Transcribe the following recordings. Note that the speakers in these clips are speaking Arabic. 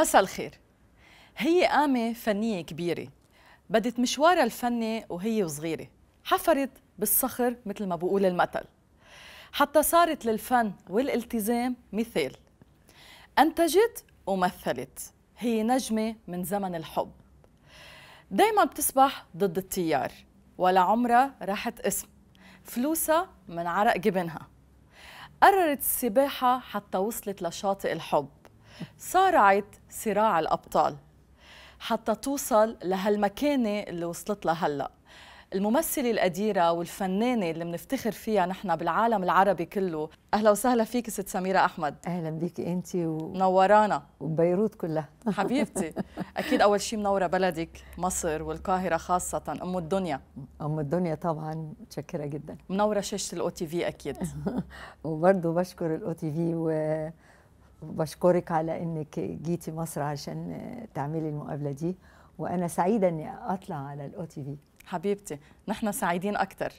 مساء الخير هي قامة فنية كبيرة بدت مشوارها الفني وهي وصغيرة حفرت بالصخر مثل ما بقول المثل حتى صارت للفن والالتزام مثال أنتجت ومثلت هي نجمة من زمن الحب دايما بتسبح ضد التيار ولا عمرها راحت اسم فلوسها من عرق جبنها قررت السباحة حتى وصلت لشاطئ الحب صارعت صراع الأبطال حتى توصل لهالمكانة اللي وصلت لها هلأ الممثلة القديرة والفنانة اللي بنفتخر فيها نحن بالعالم العربي كله أهلا وسهلا فيك ست سميرة أحمد أهلا بك أنت و... منورانا وبيروت كلها حبيبتي أكيد أول شيء منورة بلدك مصر والقاهرة خاصة أم الدنيا أم الدنيا طبعا متشكرة جدا منورة شاشة الأو تي في أكيد وبرضه بشكر الأو تي في و... بشكرك على انك جيتي مصر عشان تعملي المقابله دي وانا سعيده اني اطلع على الاو تي في حبيبتي نحن سعيدين اكثر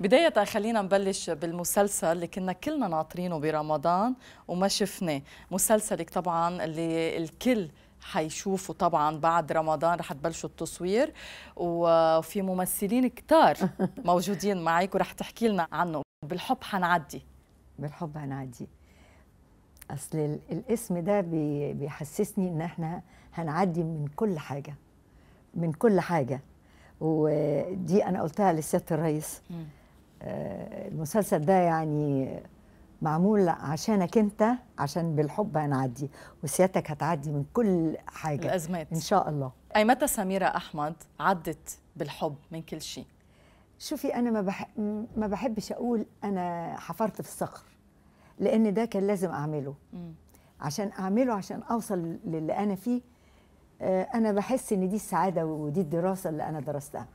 بدايه خلينا نبلش بالمسلسل اللي كنا كلنا ناطرينه برمضان وما شفناه مسلسلك طبعا اللي الكل حيشوفوا طبعا بعد رمضان رح تبلشوا التصوير وفي ممثلين كتار موجودين معك ورح تحكي لنا عنه بالحب حنعدي بالحب حنعدي اصل الاسم ده بيحسسني ان احنا هنعدي من كل حاجه من كل حاجه ودي انا قلتها لسياده الرئيس آه، المسلسل ده يعني معمول عشانك انت عشان بالحب هنعدي وسيادتك هتعدي من كل حاجه الازمات ان شاء الله اي متى سميره احمد عدت بالحب من كل شيء شوفي انا ما ما بحبش اقول انا حفرت في الصخر لان ده كان لازم اعمله عشان اعمله عشان اوصل للي انا فيه آه، انا بحس ان دي السعاده ودي الدراسه اللي انا درستها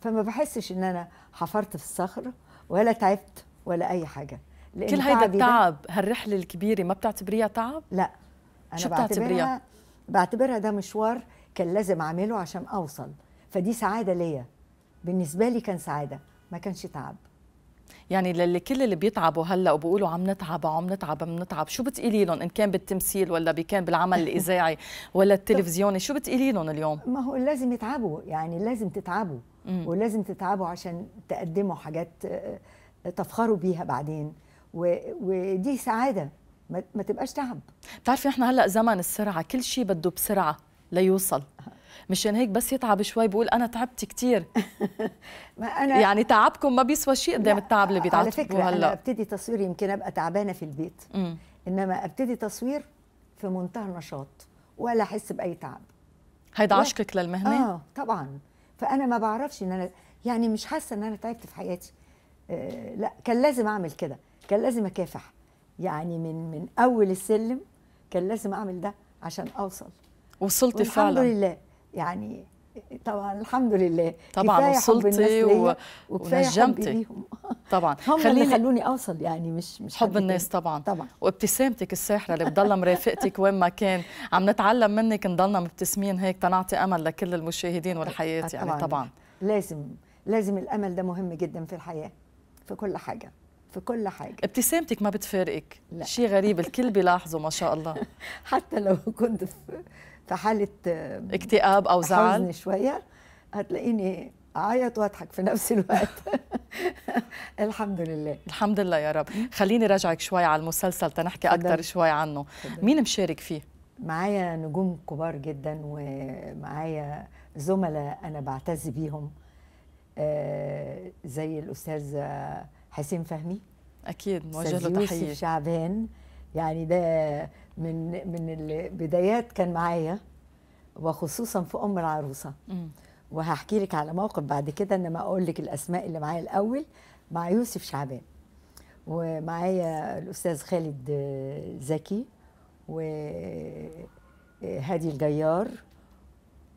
فما بحسش ان انا حفرت في الصخر ولا تعبت ولا اي حاجه لأن كل هيدا التعب هالرحله الكبيره ما بتعتبريها تعب لا انا شو بتعتبريها بعتبرها ده مشوار كان لازم اعمله عشان اوصل فدي سعاده ليا بالنسبه لي كان سعاده ما كانش تعب يعني للي كل اللي بيتعبوا هلا وبيقولوا عم نتعب عم نتعب عم نتعب شو بتقولي لهم ان كان بالتمثيل ولا كان بالعمل الاذاعي ولا التلفزيوني شو بتقولي لهم اليوم ما هو لازم يتعبوا يعني لازم تتعبوا مم. ولازم تتعبوا عشان تقدموا حاجات آه، تفخروا بيها بعدين و... ودي سعاده ما, ما تبقاش تعب بتعرفي احنا هلا زمن السرعه كل شيء بده بسرعه ليوصل مشان هيك بس يتعب شوي بقول انا تعبت كثير ما انا يعني تعبكم ما بيسوى شيء قدام التعب اللي بيتعبوا هلا على فكره هلأ. ابتدي تصوير يمكن ابقى تعبانه في البيت م. انما ابتدي تصوير في منتهى النشاط ولا احس باي تعب هيدا عشقك للمهنه اه طبعا فانا ما بعرفش ان انا يعني مش حاسه ان انا تعبت في حياتي آه لا كان لازم اعمل كده كان لازم اكافح يعني من من اول السلم كان لازم اعمل ده عشان اوصل وصلت فعلا الحمد لله يعني طبعا الحمد لله طبعا وصلتي ونجمتي طبعا هم خليني اللي خلوني اوصل يعني مش مش حب الناس طبعا طبعا وابتسامتك الساحره اللي بتضلها مرافقتك وين ما كان عم نتعلم منك نضلنا مبتسمين هيك تنعطي امل لكل المشاهدين والحياه يعني، طبعاً. يعني طبعا لازم لازم الامل ده مهم جدا في الحياه في كل حاجه في كل حاجه ابتسامتك ما بتفارقك شيء غريب الكل بيلاحظه ما شاء الله حتى لو كنت في في حاله اكتئاب او زعل حزن شويه هتلاقيني اعيط واضحك في نفس الوقت الحمد لله الحمد لله يا رب خليني راجعك شوي على المسلسل تنحكي اكثر شوي عنه مين مشارك فيه معايا نجوم كبار جدا ومعايا زملاء انا بعتز بيهم آه زي الاستاذ حسين فهمي اكيد موجه له تحيه شعبان يعني ده من من البدايات كان معايا وخصوصا في ام العروسه وهحكي لك على موقف بعد كده انما اقول لك الاسماء اللي معايا الاول مع يوسف شعبان ومعايا الاستاذ خالد زكي وهادي الجيار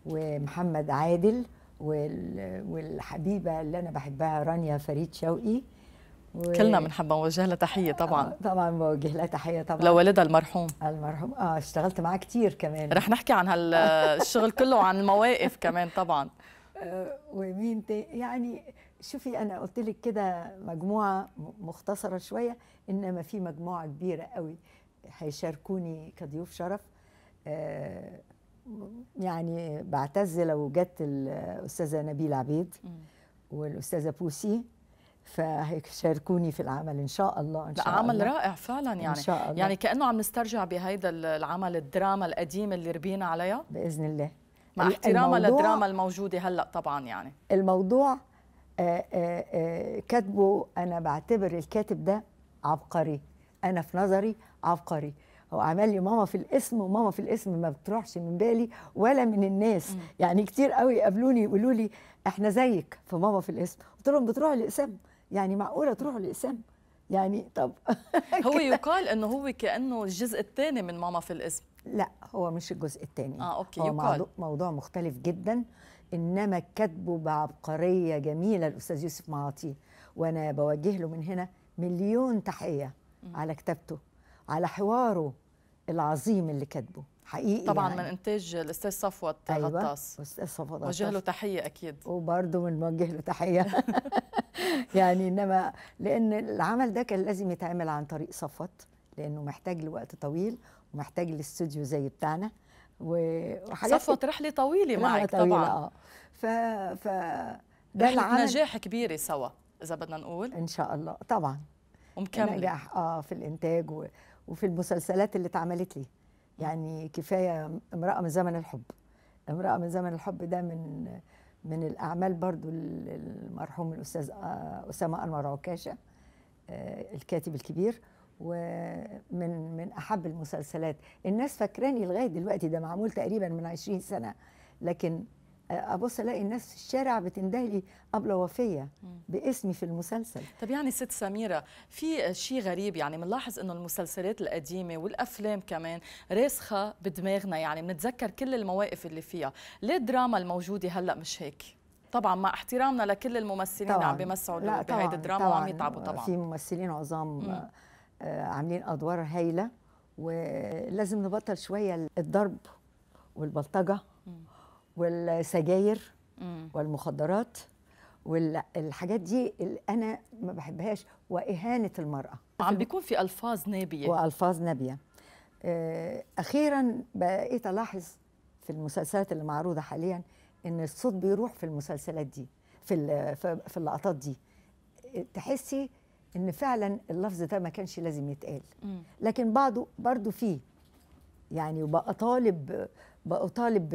ومحمد عادل والحبيبه اللي انا بحبها رانيا فريد شوقي و... كلنا بنحب نوجه لها تحيه طبعا آه، طبعا بوجه لها تحيه طبعا لوالدها المرحوم المرحوم اه اشتغلت معاه كتير كمان رح نحكي عن هالشغل كله وعن المواقف كمان طبعا آه، ومين تي يعني شوفي انا قلت لك كده مجموعه مختصره شويه انما في مجموعه كبيره قوي هيشاركوني كضيوف شرف آه يعني بعتز لو جت الاستاذه نبيل عبيد والاستاذه بوسي فهيشاركوني في العمل ان شاء الله ان شاء لا عمل رائع فعلا يعني إن شاء الله. يعني كانه عم نسترجع بهيدا العمل الدراما القديم اللي ربينا عليها باذن الله مع احتراما للدراما الموجوده هلا طبعا يعني الموضوع آآ آه، آآ آه، آه، كاتبه انا بعتبر الكاتب ده عبقري انا في نظري عبقري هو عمل لي ماما في الاسم وماما في الاسم ما بتروحش من بالي ولا من الناس م. يعني كتير قوي يقابلوني يقولوا لي احنا زيك في ماما في الاسم قلت لهم بتروح الاسم يعني معقوله تروحوا لاسم يعني طب هو يقال انه هو كانه الجزء الثاني من ماما في الاسم لا هو مش الجزء الثاني اه اوكي هو يقال. موضوع مختلف جدا انما كاتبه بعبقريه جميله الاستاذ يوسف معاطي وانا بوجه له من هنا مليون تحيه على كتابته على حواره العظيم اللي كاتبه حقيقي طبعا يعني. من انتاج الاستاذ صفوت أيوة. غطاس الاستاذ صفوت غطاس وجه له تحيه اكيد وبرضه بنوجه له تحيه يعني انما لان العمل ده كان لازم يتعمل عن طريق صفوت لانه محتاج لوقت طويل ومحتاج لاستوديو زي بتاعنا وحاجات صفوت رحله طويله معك طويلة طبعا اه ف ف ده العمل نجاح كبيره سوا اذا بدنا نقول ان شاء الله طبعا ومكمل نجاح اه في الانتاج و... وفي المسلسلات اللي اتعملت لي يعني كفايه امراه من زمن الحب امراه من زمن الحب ده من من الاعمال برضو المرحوم الاستاذ آه، اسامه انور عكاشه آه، الكاتب الكبير ومن من احب المسلسلات الناس فاكراني لغايه دلوقتي ده معمول تقريبا من عشرين سنه لكن ابص الاقي الناس في الشارع بتندهلي ابله وفيه باسمي في المسلسل طب يعني ست سميره في شيء غريب يعني بنلاحظ انه المسلسلات القديمه والافلام كمان راسخه بدماغنا يعني بنتذكر كل المواقف اللي فيها ليه الدراما الموجوده هلا مش هيك طبعا مع احترامنا لكل الممثلين طبعاً. عم بيمثلوا بهيدي الدراما وعم يتعبوا طبعا في ممثلين عظام آه، آه، عاملين ادوار هايله ولازم نبطل شويه الضرب والبلطجه والسجاير والمخدرات والحاجات دي اللي انا ما بحبهاش واهانه المراه عم بيكون في الفاظ نابيه والفاظ نابيه آه، اخيرا بقيت الاحظ في المسلسلات اللي معروضه حاليا ان الصوت بيروح في المسلسلات دي في في اللقطات دي تحسي ان فعلا اللفظ ده ما كانش لازم يتقال لكن بعضه برضه فيه يعني وبقى وبأطالب بأطالب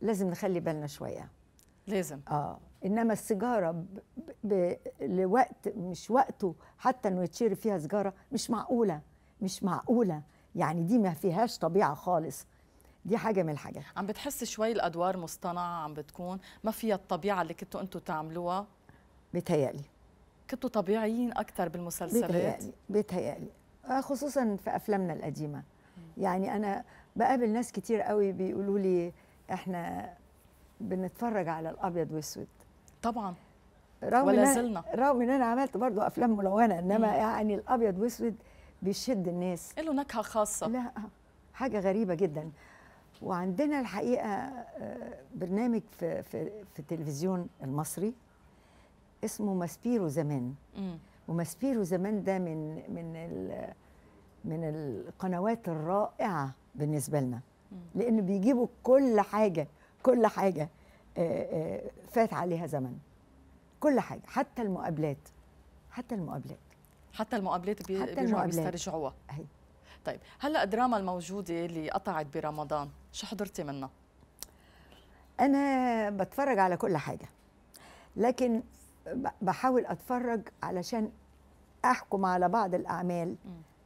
لازم نخلي بالنا شويه لازم اه انما السيجاره ب... ب... لوقت مش وقته حتى انه يتشير فيها سيجاره مش معقوله مش معقوله يعني دي ما فيهاش طبيعه خالص دي حاجه من الحاجات عم بتحس شوي الادوار مصطنعه عم بتكون ما فيها الطبيعه اللي كنتوا انتوا تعملوها بتهيألي كنتوا طبيعيين اكثر بالمسلسلات بتهيألي بتهيألي آه، خصوصا في افلامنا القديمه يعني انا بقابل ناس كتير قوي بيقولوا لي احنا بنتفرج على الابيض والاسود طبعا رغم ولا زلنا رغم ان انا عملت برضو افلام ملونه انما مم. يعني الابيض واسود بيشد الناس له نكهه خاصه لا آه، حاجه غريبه جدا وعندنا الحقيقه آه، برنامج في في, في التلفزيون المصري اسمه ماسبيرو زمان وماسبيرو زمان ده من من من القنوات الرائعه بالنسبه لنا لانه بيجيبوا كل حاجه كل حاجه آه، آه، فات عليها زمن كل حاجه حتى المقابلات حتى المقابلات حتى المقابلات بي... حتى المقابلات بيسترجعوها طيب هلا الدراما الموجوده اللي قطعت برمضان شو حضرتي منها انا بتفرج على كل حاجه لكن بحاول اتفرج علشان احكم على بعض الاعمال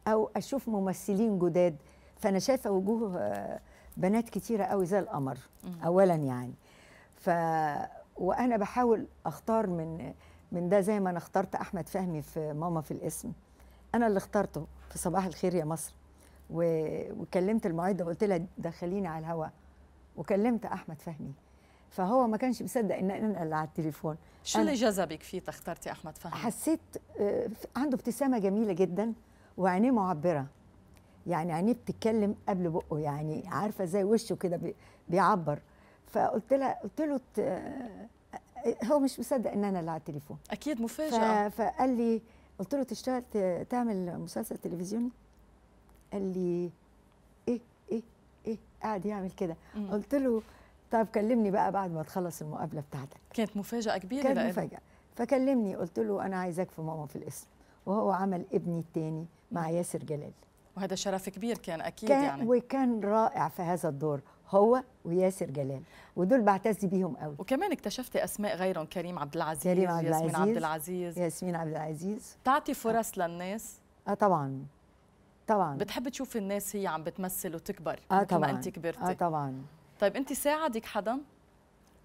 او اشوف ممثلين جداد فانا شايفه وجوه آه، بنات كتيره قوي زي القمر اولا يعني ف وانا بحاول اختار من من ده زي ما انا اخترت احمد فهمي في ماما في الاسم انا اللي اخترته في صباح الخير يا مصر و... وكلمت المعده وقلت لها دخليني على الهواء وكلمت احمد فهمي فهو ما كانش مصدق ان انا اللي على التليفون شو اللي جذبك فيه اخترتي احمد فهمي حسيت آه، عنده ابتسامه جميله جدا وعينيه معبره يعني عينيه بتتكلم قبل بقه يعني عارفه زي وشه كده بيعبر فقلت لها قلت له هو مش مصدق ان انا اللي على التليفون اكيد مفاجاه فقال لي قلت له تشتغل تعمل مسلسل تلفزيوني قال لي ايه ايه ايه قاعد يعمل كده قلت له طب كلمني بقى بعد ما تخلص المقابله بتاعتك كانت مفاجاه كبيره كانت مفاجاه فكلمني قلت له انا عايزك في ماما في الاسم وهو عمل ابني الثاني مع ياسر جلال وهذا شرف كبير كان اكيد كان يعني وكان رائع في هذا الدور هو وياسر جلال ودول بعتز بيهم قوي وكمان اكتشفتي اسماء غيرهم كريم عبد العزيز كريم عبد العزيز ياسمين عبد العزيز ياسمين عبد العزيز تعطي فرص أه. للناس اه طبعا طبعا بتحب تشوفي الناس هي عم بتمثل وتكبر اه طبعا ما انت كبرتي اه طبعا طيب انت ساعدك حدا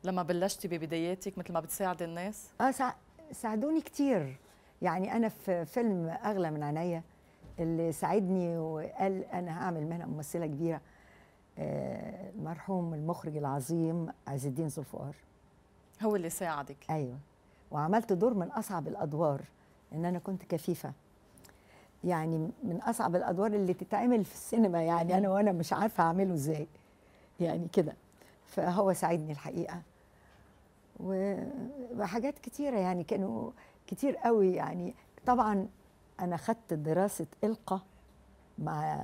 لما بلشتي ببداياتك مثل ما بتساعد الناس اه ساعدوني كثير يعني انا في فيلم اغلى من عينيا اللي ساعدني وقال انا هعمل منها ممثله كبيره المرحوم آه، المخرج العظيم عز الدين صفار هو اللي ساعدك ايوه وعملت دور من اصعب الادوار ان انا كنت كفيفه يعني من اصعب الادوار اللي تتعمل في السينما يعني انا وانا مش عارفه اعمله ازاي يعني كده فهو ساعدني الحقيقه وحاجات كتيره يعني كانوا كتير قوي يعني طبعا انا خدت دراسه القى مع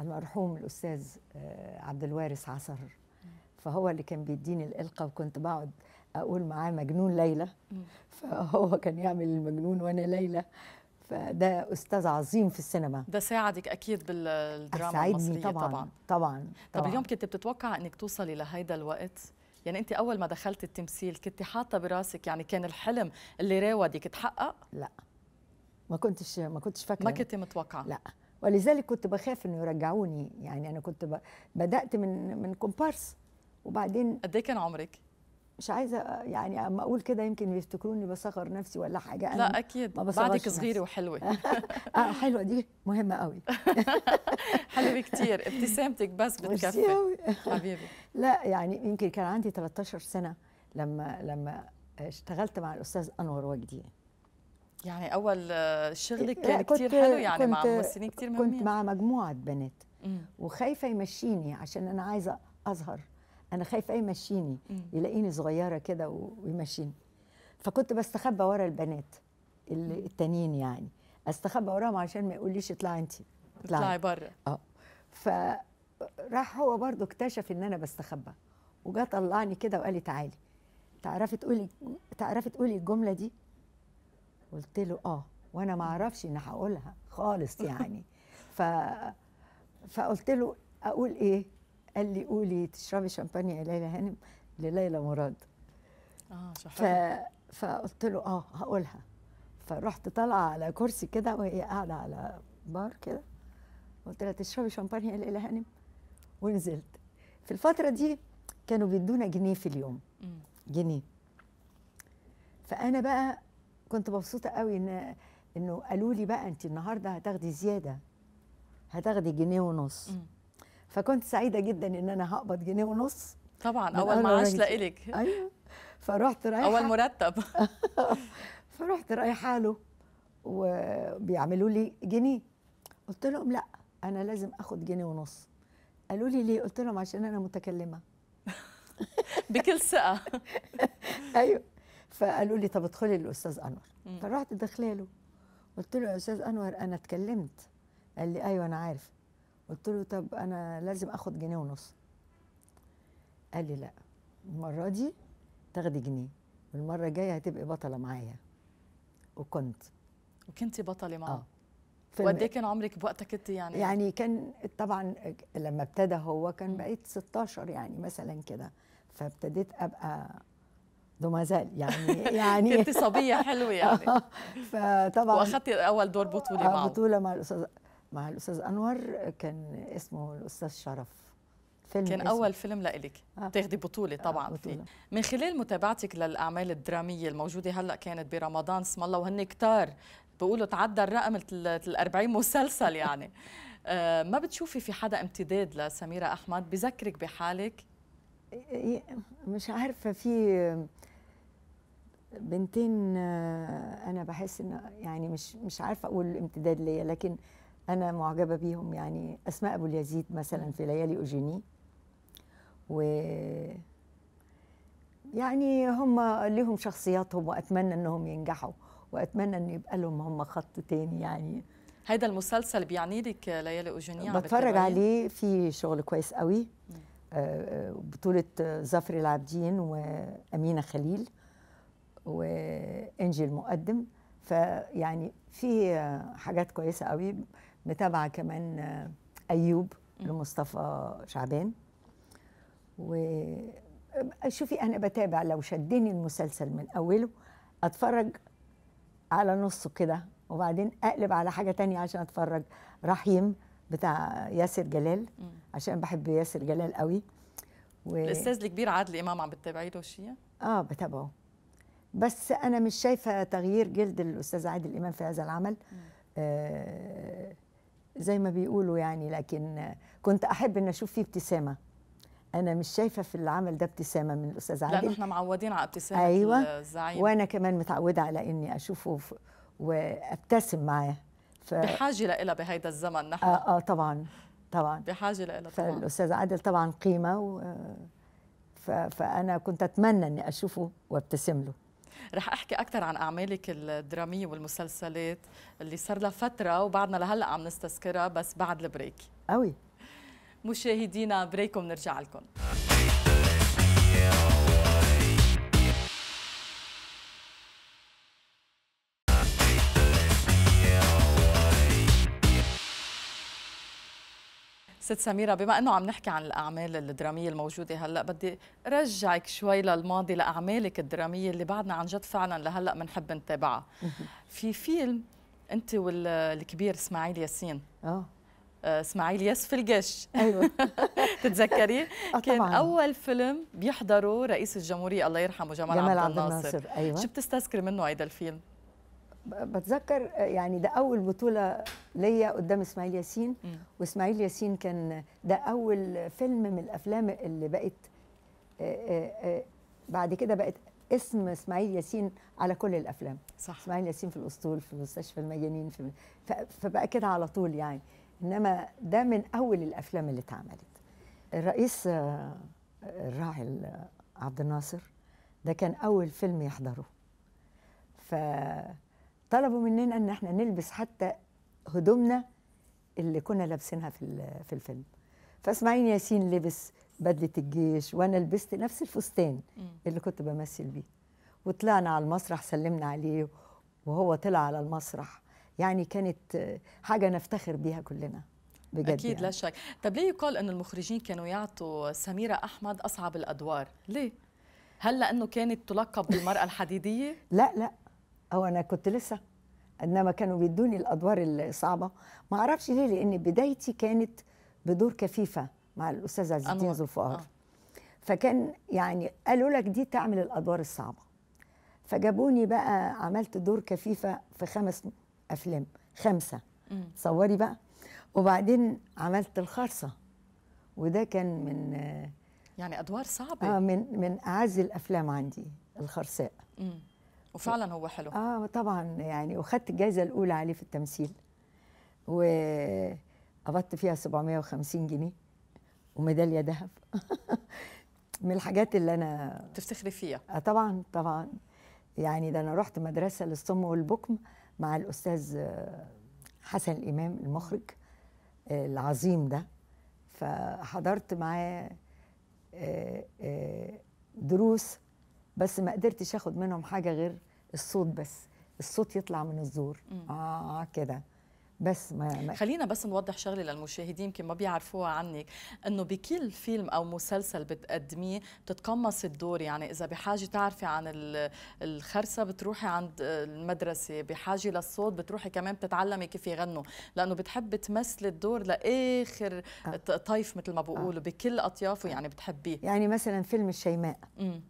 المرحوم الاستاذ آه، عبد الوارث عصر فهو اللي كان بيديني الالقى وكنت بقعد اقول معاه مجنون ليلى فهو كان يعمل المجنون وانا ليلى فده استاذ عظيم في السينما ده ساعدك اكيد بالدراما المصريه طبعا طبعا طبعا طب اليوم كنت بتتوقع انك توصلي لهيدا الوقت يعني انت اول ما دخلت التمثيل كنت حاطه براسك يعني كان الحلم اللي راودك تحقق لا ما كنتش ما كنتش فاكره ما كنت متوقعه لا ولذلك كنت بخاف انه يرجعوني يعني انا كنت ب... بدات من من كومبارس وبعدين قد ايه كان عمرك مش عايزه يعني اما اقول كده يمكن يفتكروني بصغر نفسي ولا حاجه أنا لا اكيد ما بعدك صغيره وحلوه اه حلوه دي مهمه قوي حلوه كتير ابتسامتك بس بتكفي حبيبي لا يعني يمكن كان عندي 13 سنه لما لما اشتغلت مع الاستاذ انور وجدي يعني اول آه، شغلك إيه، كان كثير حلو يعني مع ممثلين كثير مهمين كنت مع مجموعه بنات وخايفه يمشيني عشان انا عايزه اظهر انا خايفه يمشيني يلاقيني صغيره كده ويمشيني فكنت بستخبى ورا البنات التانيين يعني استخبى وراهم عشان ما يقوليش اطلعي انت اطلعي بره اه فراح هو برضو اكتشف ان انا بستخبى وجا طلعني كده وقال لي تعالي تعرفي تقولي تعرفي تقولي الجمله دي قلت له اه وانا ما اعرفش ان هقولها خالص يعني ف فقلت له اقول ايه قال لي قولي تشربي شامبانيا يا ليلى هانم لليلى مراد اه ف... فقلت له اه هقولها فرحت طالعه على كرسي كده وهي قاعده على بار كده قلت لها تشربي شامبانيا يا ليلى هانم ونزلت في الفتره دي كانوا بيدونا جنيه في اليوم جنيه فانا بقى كنت مبسوطه قوي ان انه قالوا لي بقى انت النهارده هتاخدي زياده هتاخدي جنيه ونص م. فكنت سعيده جدا ان انا هقبض جنيه ونص طبعا اول معاش لإلك ايوه فرحت رايحه اول مرتب فرحت رايحه له وبيعملوا لي جنيه قلت لهم لا انا لازم اخد جنيه ونص قالوا لي ليه قلت لهم عشان انا متكلمه بكل ثقه ايوه فقالوا لي طب ادخلي للاستاذ انور فرحت داخله له قلت له يا استاذ انور انا اتكلمت قال لي ايوه انا عارف قلت له طب انا لازم اخد جنيه ونص قال لي لا المره دي تاخدي جنيه والمره الجايه هتبقي بطله معايا وكنت وكنت بطله معاه آه. وقد إيه كان عمرك بوقتها كنت يعني يعني كان طبعا لما ابتدى هو كان بقيت 16 يعني مثلا كده فابتديت ابقى ما زال يعني يعني كنت صبيه حلوه يعني فطبعا واخذتي اول دور بطوله آه، معه بطوله مع الاستاذ مع الاستاذ انور كان اسمه الاستاذ شرف فيلم كان اسمه. اول فيلم لإلك آه. تاخدي بطوله آه، طبعا آه بطولة. فيه من خلال متابعتك للاعمال الدراميه الموجوده هلا كانت برمضان اسم الله وهن كتار بقولوا تعدى الرقم ال 40 مسلسل يعني آه ما بتشوفي في حدا امتداد لسميره احمد بذكرك بحالك إيه، إيه، مش عارفه في بنتين آه، انا بحس ان يعني مش مش عارفه اقول امتداد ليا لكن انا معجبه بيهم يعني اسماء ابو اليزيد مثلا في ليالي اوجيني و يعني هم لهم شخصياتهم واتمنى انهم ينجحوا واتمنى ان يبقى لهم هم خط تاني يعني هذا المسلسل بيعني لك ليالي اوجيني بتفرج عليه في شغل كويس قوي آه، آه، بطولة ظفر العابدين وأمينة خليل وانجي المقدم فيعني في حاجات كويسه قوي متابعه كمان آه، ايوب لمصطفى شعبان و آه، شوفي انا بتابع لو شدني المسلسل من اوله اتفرج على نصه كده وبعدين اقلب على حاجه تانية عشان اتفرج رحيم بتاع ياسر جلال عشان بحب ياسر جلال قوي و... الاستاذ الكبير عادل امام عم بتتابعي له شيء؟ اه بتابعه بس انا مش شايفه تغيير جلد الاستاذ عادل امام في هذا العمل آه، زي ما بيقولوا يعني لكن كنت احب ان اشوف فيه ابتسامه انا مش شايفه في العمل ده ابتسامه من الاستاذ عادل لان احنا معودين على ابتسامه أيوة الزعيم وانا كمان متعوده على اني اشوفه وابتسم معاه ف... بحاجه لها بهيدا الزمن نحن اه, آه طبعا طبعا بحاجه لها طبعا فالاستاذ عادل طبعا قيمه و... ف... فانا كنت اتمنى اني اشوفه وابتسم له رح احكي اكثر عن اعمالك الدراميه والمسلسلات اللي صار لها فتره وبعدنا لهلا عم نستذكرها بس بعد البريك قوي مشاهدينا بريك وبنرجع لكم ست سميرة بما أنه عم نحكي عن الأعمال الدرامية الموجودة هلأ بدي رجعك شوي للماضي لأعمالك الدرامية اللي بعدنا عن جد فعلا لهلأ بنحب نتابعها في فيلم أنت والكبير إسماعيل ياسين آه, آه، اسماعيل في الجش ايوه تتذكري آه، كان طبعاً. اول فيلم بيحضره رئيس الجمهوريه الله يرحمه جمال, جمال عبد الناصر, عبد الناصر. أيوة. شو بتستذكري منه هيدا الفيلم بتذكر يعني ده اول بطوله ليا قدام اسماعيل ياسين واسماعيل ياسين كان ده اول فيلم من الافلام اللي بقت آه، آه، آه، بعد كده بقت اسم اسماعيل ياسين على كل الافلام صح اسماعيل ياسين في الاسطول في مستشفى المجانين في فبقى كده على طول يعني انما ده من اول الافلام اللي اتعملت الرئيس الراعي عبد الناصر ده كان اول فيلم يحضره ف طلبوا مننا ان احنا نلبس حتى هدومنا اللي كنا لابسينها في في الفيلم فاسماعيل ياسين لبس بدله الجيش وانا لبست نفس الفستان اللي كنت بمثل بيه وطلعنا على المسرح سلمنا عليه وهو طلع على المسرح يعني كانت حاجه نفتخر بيها كلنا بجد اكيد يعني. لا شك طب ليه يقال ان المخرجين كانوا يعطوا سميره احمد اصعب الادوار ليه هل لانه كانت تلقب بالمراه الحديديه لا لا أو أنا كنت لسه إنما كانوا بيدوني الأدوار الصعبة ما أعرفش ليه لأن بدايتي كانت بدور كفيفة مع الأستاذ عز الدين ذو الفقار آه. فكان يعني قالوا لك دي تعمل الأدوار الصعبة فجابوني بقى عملت دور كفيفة في خمس أفلام خمسة مم. تصوري بقى وبعدين عملت الخرصة وده كان من يعني أدوار صعبة آه من من أعز الأفلام عندي الخرساء مم. وفعلا هو حلو اه طبعا يعني وخدت الجائزه الاولى عليه في التمثيل وقبضت فيها 750 جنيه وميداليه ذهب من الحاجات اللي انا تفتخري فيها آه طبعا طبعا يعني ده انا رحت مدرسه للصم والبكم مع الاستاذ آه، حسن الامام المخرج آه، العظيم ده فحضرت معاه آه، دروس بس ما قدرتش اخد منهم حاجه غير الصوت بس الصوت يطلع من الزور مم. اه كده بس ما, ما خلينا بس نوضح شغله للمشاهدين يمكن ما بيعرفوها عنك انه بكل فيلم او مسلسل بتقدميه بتتقمص الدور يعني اذا بحاجه تعرفي عن الخرسه بتروحي عند المدرسه بحاجه للصوت بتروحي كمان بتتعلمي كيف يغنوا لانه بتحب تمثل الدور لاخر آه. طيف مثل ما بقولوا آه. بكل اطيافه آه. يعني بتحبيه يعني مثلا فيلم الشيماء مم.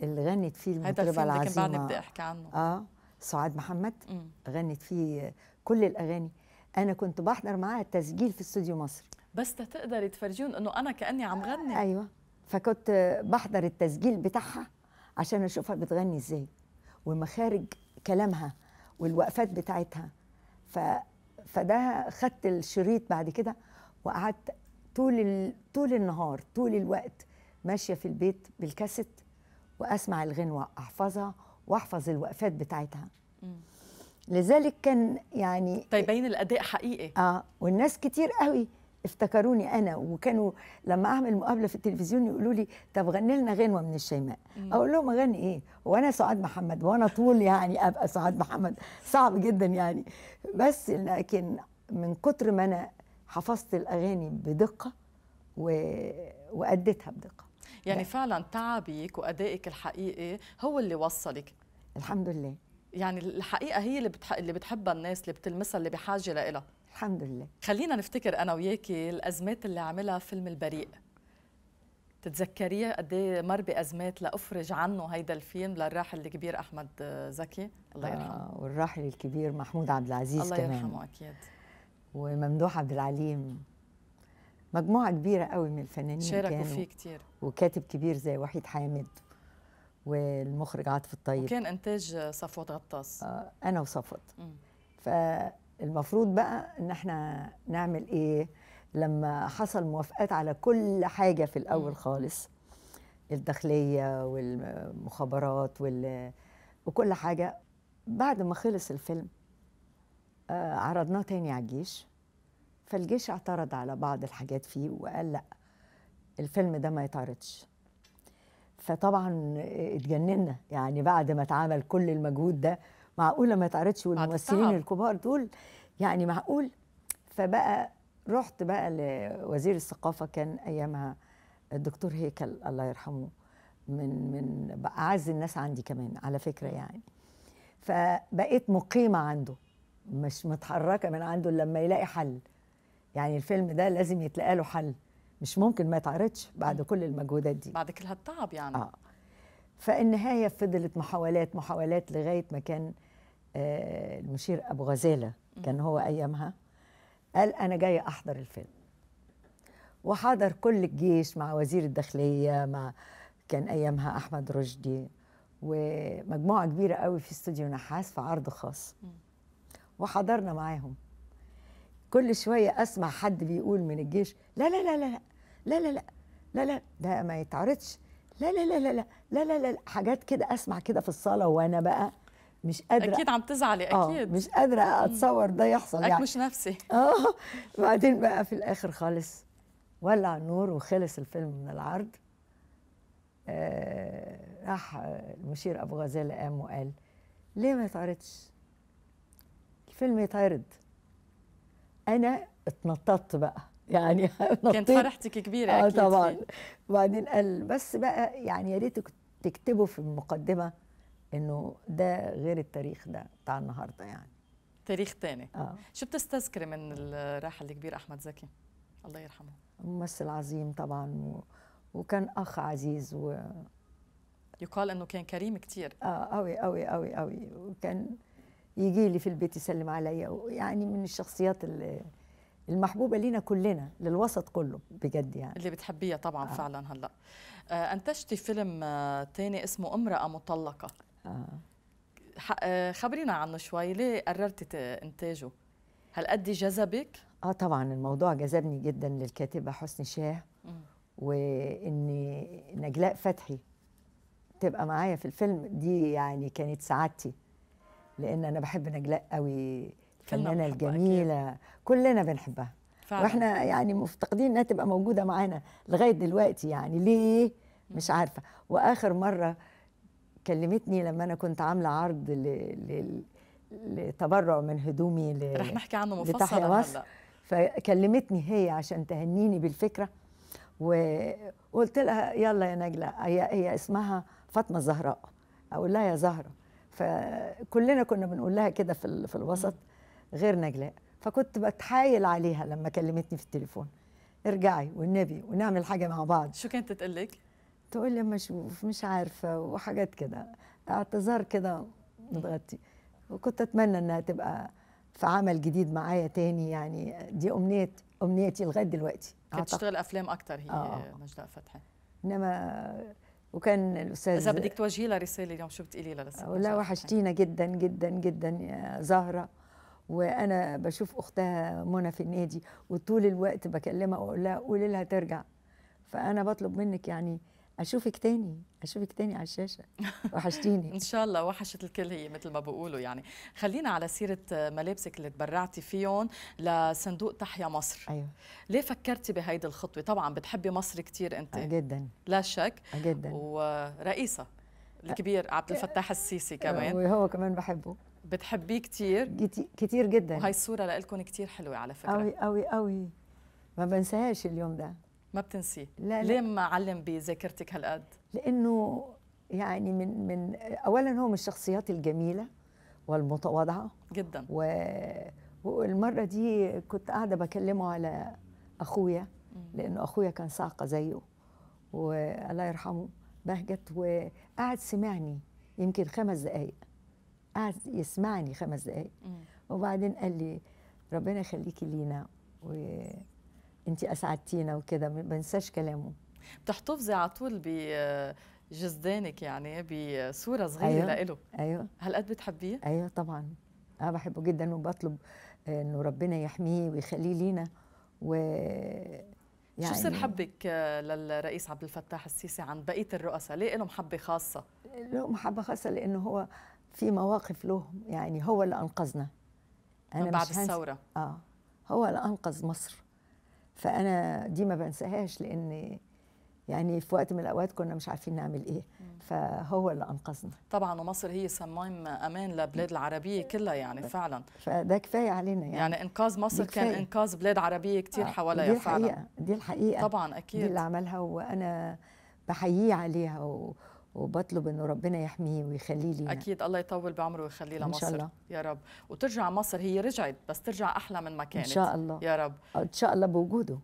اللي غنت فيه المطربه العظيمه هذا بعد بدي احكي عنه اه سعاد محمد مم. غنت فيه كل الاغاني انا كنت بحضر معاها التسجيل في استوديو مصر بس تقدر تفرجيهم انه انا كاني عم غني ايوه فكنت بحضر التسجيل بتاعها عشان اشوفها بتغني ازاي ومخارج كلامها والوقفات بتاعتها ف فده خدت الشريط بعد كده وقعدت طول ال... طول النهار طول الوقت ماشيه في البيت بالكاسيت واسمع الغنوه احفظها واحفظ الوقفات بتاعتها لذلك كان يعني طيب باين الاداء حقيقي اه والناس كتير قوي افتكروني انا وكانوا لما اعمل مقابله في التلفزيون يقولوا لي طب غني لنا غنوه من الشيماء اقول لهم اغني ايه وانا سعاد محمد وانا طول يعني ابقى سعاد محمد صعب جدا يعني بس لكن من كتر ما انا حفظت الاغاني بدقه و... واديتها بدقه يعني لا. فعلا تعبك وادائك الحقيقي هو اللي وصلك الحمد لله يعني الحقيقه هي اللي بتح... اللي بتحبها الناس اللي بتلمسها اللي بحاجه لها الحمد لله خلينا نفتكر انا وياكي الازمات اللي عملها فيلم البريء تتذكريه قد ايه مر بازمات لافرج عنه هيدا الفيلم للراحل الكبير احمد زكي الله يرحمه آه والراحل الكبير محمود عبد العزيز الله كمان الله يرحمه اكيد وممدوح عبد العليم مجموعه كبيره قوي من الفنانين شاركوا فيه كتير وكاتب كبير زي وحيد حامد والمخرج عاطف الطيب وكان انتاج صفوت غطاس آه انا وصفوت فالمفروض بقى ان احنا نعمل ايه لما حصل موافقات على كل حاجه في الاول م. خالص الداخليه والمخابرات وال... وكل حاجه بعد ما خلص الفيلم آه عرضناه تاني على الجيش فالجيش اعترض على بعض الحاجات فيه وقال لا الفيلم ده ما يتعرضش فطبعا اتجننا يعني بعد ما اتعمل كل المجهود ده معقوله ما يتعرضش والممثلين الكبار دول يعني معقول فبقى رحت بقى لوزير الثقافه كان ايامها الدكتور هيكل الله يرحمه من من اعز الناس عندي كمان على فكره يعني فبقيت مقيمه عنده مش متحركه من عنده لما يلاقي حل يعني الفيلم ده لازم يتلقى له حل مش ممكن ما يتعرضش بعد كل المجهودات دي بعد كل هالتعب يعني اه فالنهايه فضلت محاولات محاولات لغايه ما كان آه المشير ابو غزاله كان هو ايامها قال انا جاي احضر الفيلم وحضر كل الجيش مع وزير الداخليه مع كان ايامها احمد رشدي ومجموعه كبيره قوي في استوديو نحاس في عرض خاص وحضرنا معاهم كل شويه اسمع حد بيقول من الجيش لا لا لا لا لا لا لا لا لا ده ما يتعرضش لا لا لا لا لا لا لا لا حاجات كده اسمع كده في الصاله وانا بقى مش قادره اكيد عم تزعلي اكيد آه مش قادره اتصور ده يحصل يعني مش نفسي اه بعدين بقى في الاخر خالص ولع النور وخلص الفيلم من العرض آه راح المشير ابو غزاله قام وقال ليه ما يتعرضش الفيلم يتعرض انا اتنططت بقى يعني كانت فرحتك كبيره آه طبعا وبعدين قال بس بقى يعني يا ريت تكتبوا في المقدمه انه ده غير التاريخ ده بتاع النهارده يعني تاريخ تاني آه. شو بتستذكري من الراحل الكبير احمد زكي الله يرحمه ممثل عظيم طبعا و... وكان اخ عزيز و يقال انه كان كريم كتير اه قوي قوي قوي قوي وكان يجي لي في البيت يسلم عليا يعني من الشخصيات المحبوبة لينا كلنا للوسط كله بجد يعني اللي بتحبيها طبعا آه. فعلا هلا آه انتجتي فيلم آه تاني اسمه امرأة مطلقة آه. آه، خبرينا عنه شوي ليه قررتي انتاجه هل قد جذبك اه طبعا الموضوع جذبني جدا للكاتبة حسني شاه وان نجلاء فتحي تبقى معايا في الفيلم دي يعني كانت سعادتي لان انا بحب نجلاء قوي الفنانه الجميله أكيد. كلنا بنحبها فعلا. واحنا يعني مفتقدين انها تبقى موجوده معانا لغايه دلوقتي يعني ليه مش عارفه واخر مره كلمتني لما انا كنت عامله عرض ل... ل... لتبرع من هدومي ل... رح نحكي عنه مفصلا هلا فكلمتني هي عشان تهنيني بالفكره وقلت لها يلا يا نجله هي هي اسمها فاطمه زهراء اقول لها يا زهره فكلنا كنا بنقول لها كده في, في الوسط غير نجلاء فكنت بتحايل عليها لما كلمتني في التليفون ارجعي والنبي ونعمل حاجه مع بعض شو كانت تقلك تقول لي اما اشوف مش عارفه وحاجات كده اعتذار كده متغطي وكنت اتمنى انها تبقى في عمل جديد معايا تاني يعني دي امنيه امنيتي لغايه دلوقتي كانت تشتغل افلام اكتر هي آه. نجلاء فتحي انما وكان الاستاذ اذا بدك توجهي لها رساله اليوم شو بتقولي لها لا وحشتينا جدا جدا جدا يا زهره وانا بشوف اختها منى في النادي وطول الوقت بكلمها واقول لها قولي لها ترجع فانا بطلب منك يعني اشوفك تاني اشوفك تاني على الشاشه وحشتيني ان شاء الله وحشت الكل هي مثل ما بقولوا يعني خلينا على سيره ملابسك اللي تبرعتي فيهم لصندوق تحيا مصر ايوه ليه فكرتي بهيدي الخطوه طبعا بتحبي مصر كثير انت آه، جدا لا شك جدا ورئيسه الكبير آه، عبد الفتاح السيسي آه، كمان وهو كمان بحبه بتحبيه كثير كثير جدا وهي الصوره لكم كثير حلوه على فكره قوي قوي قوي ما بنساهاش اليوم ده ما بتنسي لا ليه ما علم بذاكرتك هالقد لانه يعني من من اولا هو من الشخصيات الجميله والمتواضعه جدا و والمره دي كنت قاعده بكلمه على اخويا لانه اخويا كان صاعقه زيه والله يرحمه بهجت وقعد سمعني يمكن خمس دقائق قعد يسمعني خمس دقائق وبعدين قال لي ربنا يخليكي لينا و انت اسعدتينا وكده ما بنساش كلامه بتحتفظي على طول بجزدانك آه، يعني بصوره صغيره أيوة. له ايوه هالقد بتحبيه؟ ايوه طبعا انا بحبه جدا وبطلب آه، انه ربنا يحميه ويخليه لينا و يعني شو سر يعني حبك آه، للرئيس عبد الفتاح السيسي عن بقيه الرؤساء؟ ليه له محبه خاصه؟ له محبه خاصه لانه هو في مواقف له يعني هو اللي انقذنا انا من بعد الثوره اه هو اللي انقذ مصر فانا دي ما بنساهاش لان يعني في وقت من الاوقات كنا مش عارفين نعمل ايه فهو اللي انقذنا طبعا ومصر هي صمام امان لبلاد العربيه كلها يعني فعلا فده كفايه علينا يعني يعني انقاذ مصر كان انقاذ بلاد عربيه كتير آه حواليا فعلا دي الحقيقه دي الحقيقه طبعا اكيد دي اللي عملها وانا بحييه عليها و... وبطلب انه ربنا يحميه ويخليه لي اكيد الله يطول بعمره ويخليه لمصر ان شاء الله يا رب وترجع مصر هي رجعت بس ترجع احلى من ما كانت ان شاء الله يا رب آه، ان شاء الله بوجوده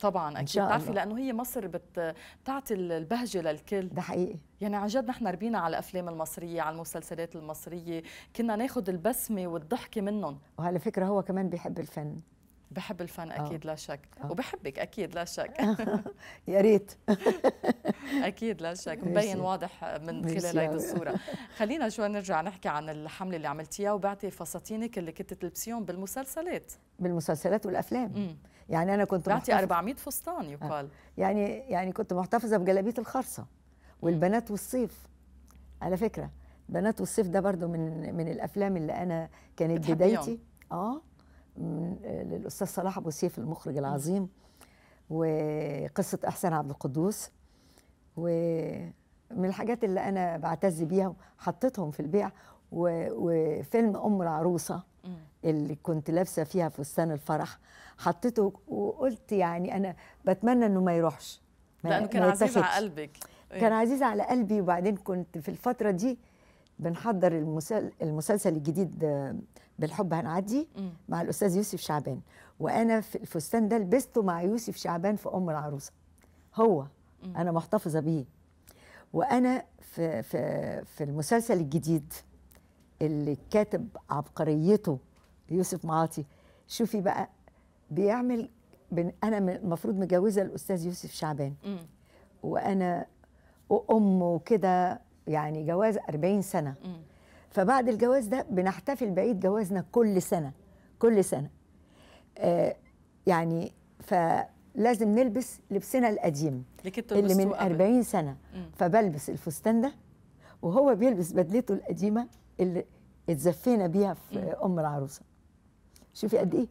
طبعا اكيد بتعرفي لانه هي مصر بت... بتعطي البهجه للكل ده حقيقي يعني عن جد نحن ربينا على الافلام المصريه على المسلسلات المصريه كنا ناخذ البسمه والضحكه منهم وعلى فكره هو كمان بيحب الفن بحب الفن آه. اكيد آه. لا شك آه. وبحبك اكيد لا شك يا ريت اكيد لا شك مبين واضح من خلال هيدي الصوره خلينا شوي نرجع نحكي عن الحمله اللي عملتيها وبعتي فساتينك اللي كنت تلبسيهم بالمسلسلات بالمسلسلات والافلام مم. يعني انا كنت بعتي 400 فستان آه. يقال آه. يعني يعني كنت محتفظه بجلابيه الخرصه والبنات والصيف على فكره بنات والصيف ده برضو من من الافلام اللي انا كانت بدايتي اه آه، للاستاذ صلاح ابو سيف المخرج العظيم وقصه احسان عبد القدوس ومن الحاجات اللي انا بعتز بيها وحطيتهم في البيع وفيلم ام العروسه اللي كنت لابسه فيها فستان الفرح حطيته وقلت يعني انا بتمنى انه ما يروحش ما لانه كان عزيز على قلبك إيه. كان عزيز على قلبي وبعدين كنت في الفتره دي بنحضر المسلسل الجديد آه، بالحب هنعدي مع الاستاذ يوسف شعبان وانا في الفستان ده لبسته مع يوسف شعبان في ام العروسه هو انا محتفظه بيه وانا في في في المسلسل الجديد اللي كاتب عبقريته يوسف معاطي شوفي بقى بيعمل انا المفروض متجوزه الاستاذ يوسف شعبان م. وانا وامه كده يعني جواز 40 سنه م. فبعد الجواز ده بنحتفل بعيد جوازنا كل سنه كل سنه آه يعني فلازم نلبس لبسنا القديم اللي من 40 سنه مم. فبلبس الفستان ده وهو بيلبس بدلته القديمه اللي اتزفينا بيها في مم. ام العروسه شوفي قد ايه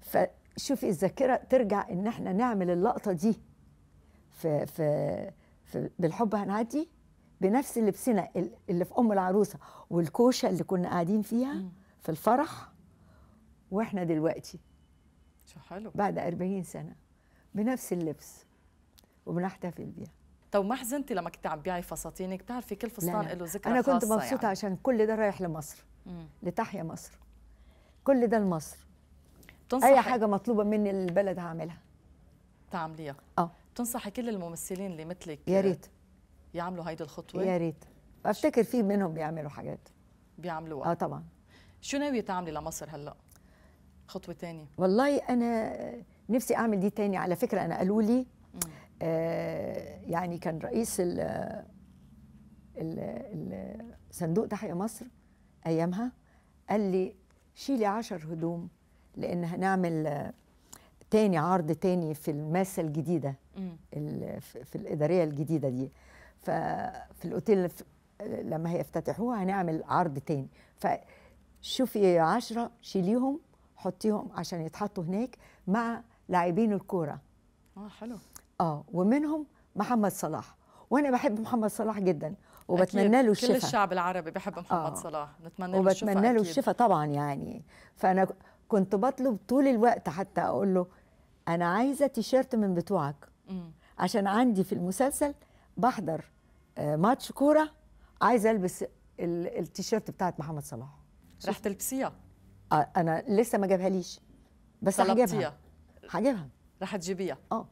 فشوفي الذاكره ترجع ان احنا نعمل اللقطه دي في في, في بالحب هنعدي بنفس لبسنا اللي في ام العروسه والكوشه اللي كنا قاعدين فيها في الفرح واحنا دلوقتي شو حلو بعد 40 سنه بنفس اللبس وبنحتفل بيها طب ما حزنتي لما كنت عم بيعي فساتينك بتعرفي كل فستان له ذكرى انا كنت مبسوطه يعني. عشان كل ده رايح لمصر مم. لتحيا مصر كل ده لمصر اي حاجه مطلوبه مني البلد هعملها تعمليها اه تنصحي كل الممثلين اللي مثلك يا ريت يعملوا هيدي الخطوه يا ريت بفتكر في منهم بيعملوا حاجات بيعملوها اه طبعا شو ناويه تعملي لمصر هلا خطوه تانية والله انا نفسي اعمل دي تاني على فكره انا قالوا لي آه يعني كان رئيس ال ال ال صندوق تحيا مصر ايامها قال لي شيلي عشر هدوم لان هنعمل تاني عرض تاني في الماسه الجديده في الاداريه الجديده دي ففي الاوتيل لما هيفتتحوها هنعمل عرض تاني فشوفي عشرة شيليهم حطيهم عشان يتحطوا هناك مع لاعبين الكوره اه حلو اه ومنهم محمد صلاح وانا بحب محمد صلاح جدا وبتمنى له الشفاء كل الشعب العربي بحب محمد آه. صلاح نتمنى له الشفاء وبتمنى له الشفاء طبعا يعني فانا كنت بطلب طول الوقت حتى اقول له انا عايزه تيشيرت من بتوعك عشان عندي في المسلسل بحضر آه، ماتش كوره عايزه البس التيشيرت بتاعت محمد صلاح رح تلبسيها آه، انا لسه ما جابها ليش بس هجيبها هجيبها رح تجيبيها اه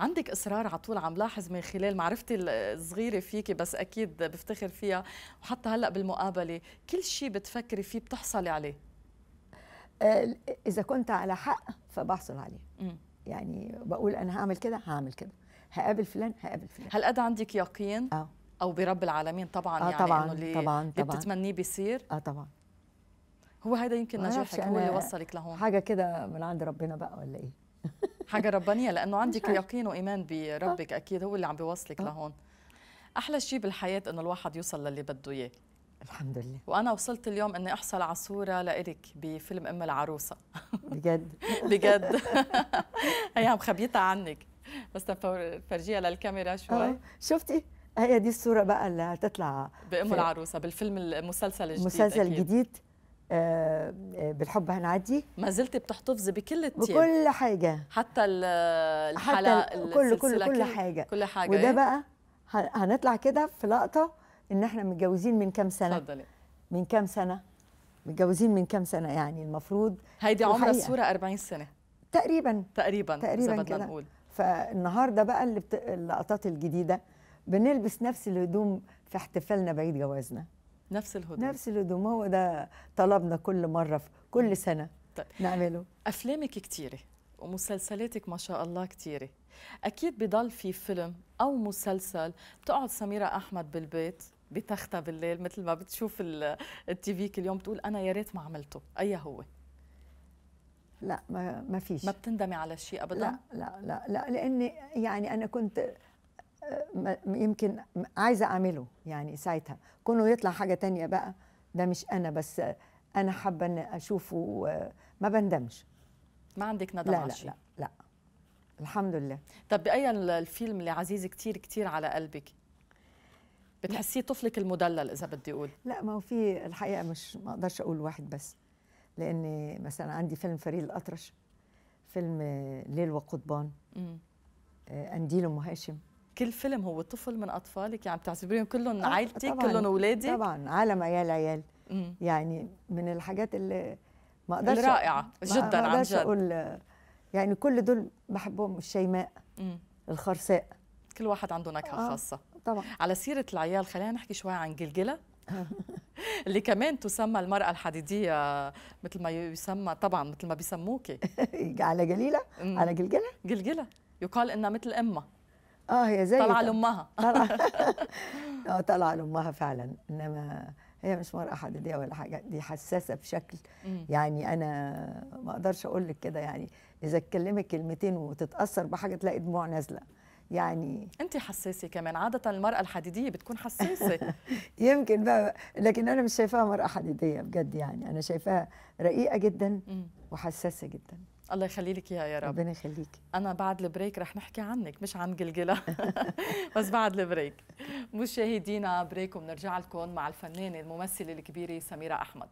عندك اصرار على طول عم لاحظ من خلال معرفتي الصغيره فيكي بس اكيد بفتخر فيها وحتى هلا بالمقابله كل شيء بتفكري فيه بتحصلي عليه آه، اذا كنت على حق فبحصل عليه يعني بقول انا هعمل كده هعمل كده هقابل فلان هقابل فلان هل قد عندك يقين اه او برب العالمين طبعا آه يعني طبعا يعني اللي طبعا اللي بتتمنيه بيصير اه طبعا هو هذا يمكن نجاحك هو اللي وصلك لهون حاجه كده من عند ربنا بقى ولا ايه حاجه ربانيه لانه عندك يقين وايمان بربك اكيد هو اللي عم بيوصلك آه. لهون احلى شيء بالحياه انه الواحد يوصل للي بده اياه الحمد لله وانا وصلت اليوم اني احصل على صوره لإلك بفيلم ام العروسه بجد بجد هي عم خبيتها عنك بس تفرجيها للكاميرا شوي آه، شفتي هي دي الصوره بقى اللي هتطلع بام العروسه بالفيلم المسلسل الجديد مسلسل الجديد جديد آه، آه، بالحب هنعدي ما زلت بتحتفظي بكل التياب بكل حاجه حتى الحلقه حتى كل كل كل حاجه كل حاجه وده إيه؟ بقى هنطلع كده في لقطه ان احنا متجوزين من كام سنه اتفضلي من كام سنه متجوزين من كام سنه يعني المفروض هيدي عمر الصوره 40 سنه تقريبا تقريبا تقريبا كده نقول فالنهارده بقى اللي بت... اللقطات الجديده بنلبس نفس الهدوم في احتفالنا بعيد جوازنا نفس الهدوم نفس الهدوم هو ده طلبنا كل مره في كل سنه طيب. نعمله افلامك كتيره ومسلسلاتك ما شاء الله كتيره اكيد بضل في فيلم او مسلسل بتقعد سميره احمد بالبيت بتختها بالليل مثل ما بتشوف التي في كل يوم بتقول انا يا ريت ما عملته اي هو لا ما ما فيش ما بتندمي على شيء ابدا لا لا لا لا لاني يعني انا كنت يمكن عايزه اعمله يعني ساعتها كونه يطلع حاجه تانية بقى ده مش انا بس انا حابه ان اشوفه ما بندمش ما عندك ندم لا على لا, لا لا الحمد لله طب باي الفيلم اللي عزيز كتير كتير على قلبك بتحسيه طفلك المدلل اذا بدي اقول لا ما هو في الحقيقه مش ما اقدرش اقول واحد بس لان مثلا عندي فيلم فريد الاطرش فيلم ليل وقضبان آه انديل ام هاشم كل فيلم هو طفل من اطفالك يعني بتعتبريهم كلهم آه عائلتك كلهم اولادك طبعا عالم عيال عيال يعني من الحاجات اللي ما اقدرش الرائعه جدا ما عن جد اقول يعني كل دول بحبهم الشيماء الخرساء كل واحد عنده نكهه آه. خاصه طبعا على سيره العيال خلينا نحكي شوي عن جلجله اللي كمان تسمى المرأة الحديدية مثل ما يسمى طبعا مثل ما بيسموكي على جليلة على جلجلة جلجلة يقال إنها مثل أمها اه هي زي طالعه لامها طالعه اه طالعه لامها فعلا انما هي مش مرأة حديدية ولا حاجة دي حساسة بشكل يعني أنا ما أقدرش أقول لك كده يعني إذا اتكلمت كلمتين وتتأثر بحاجة تلاقي دموع نازلة يعني أنت حساسة كمان عادة المرأة الحديدية بتكون حساسة يمكن بقى لكن أنا مش شايفاها مرأة حديدية بجد يعني أنا شايفاها رقيقة جدا وحساسة جدا الله يخلي لك اياها يا رب ربنا يخليك انا بعد البريك رح نحكي عنك مش عن قلقله بس بعد البريك مشاهدينا بريك وبنرجع لكم مع الفنانه الممثله الكبيره سميره احمد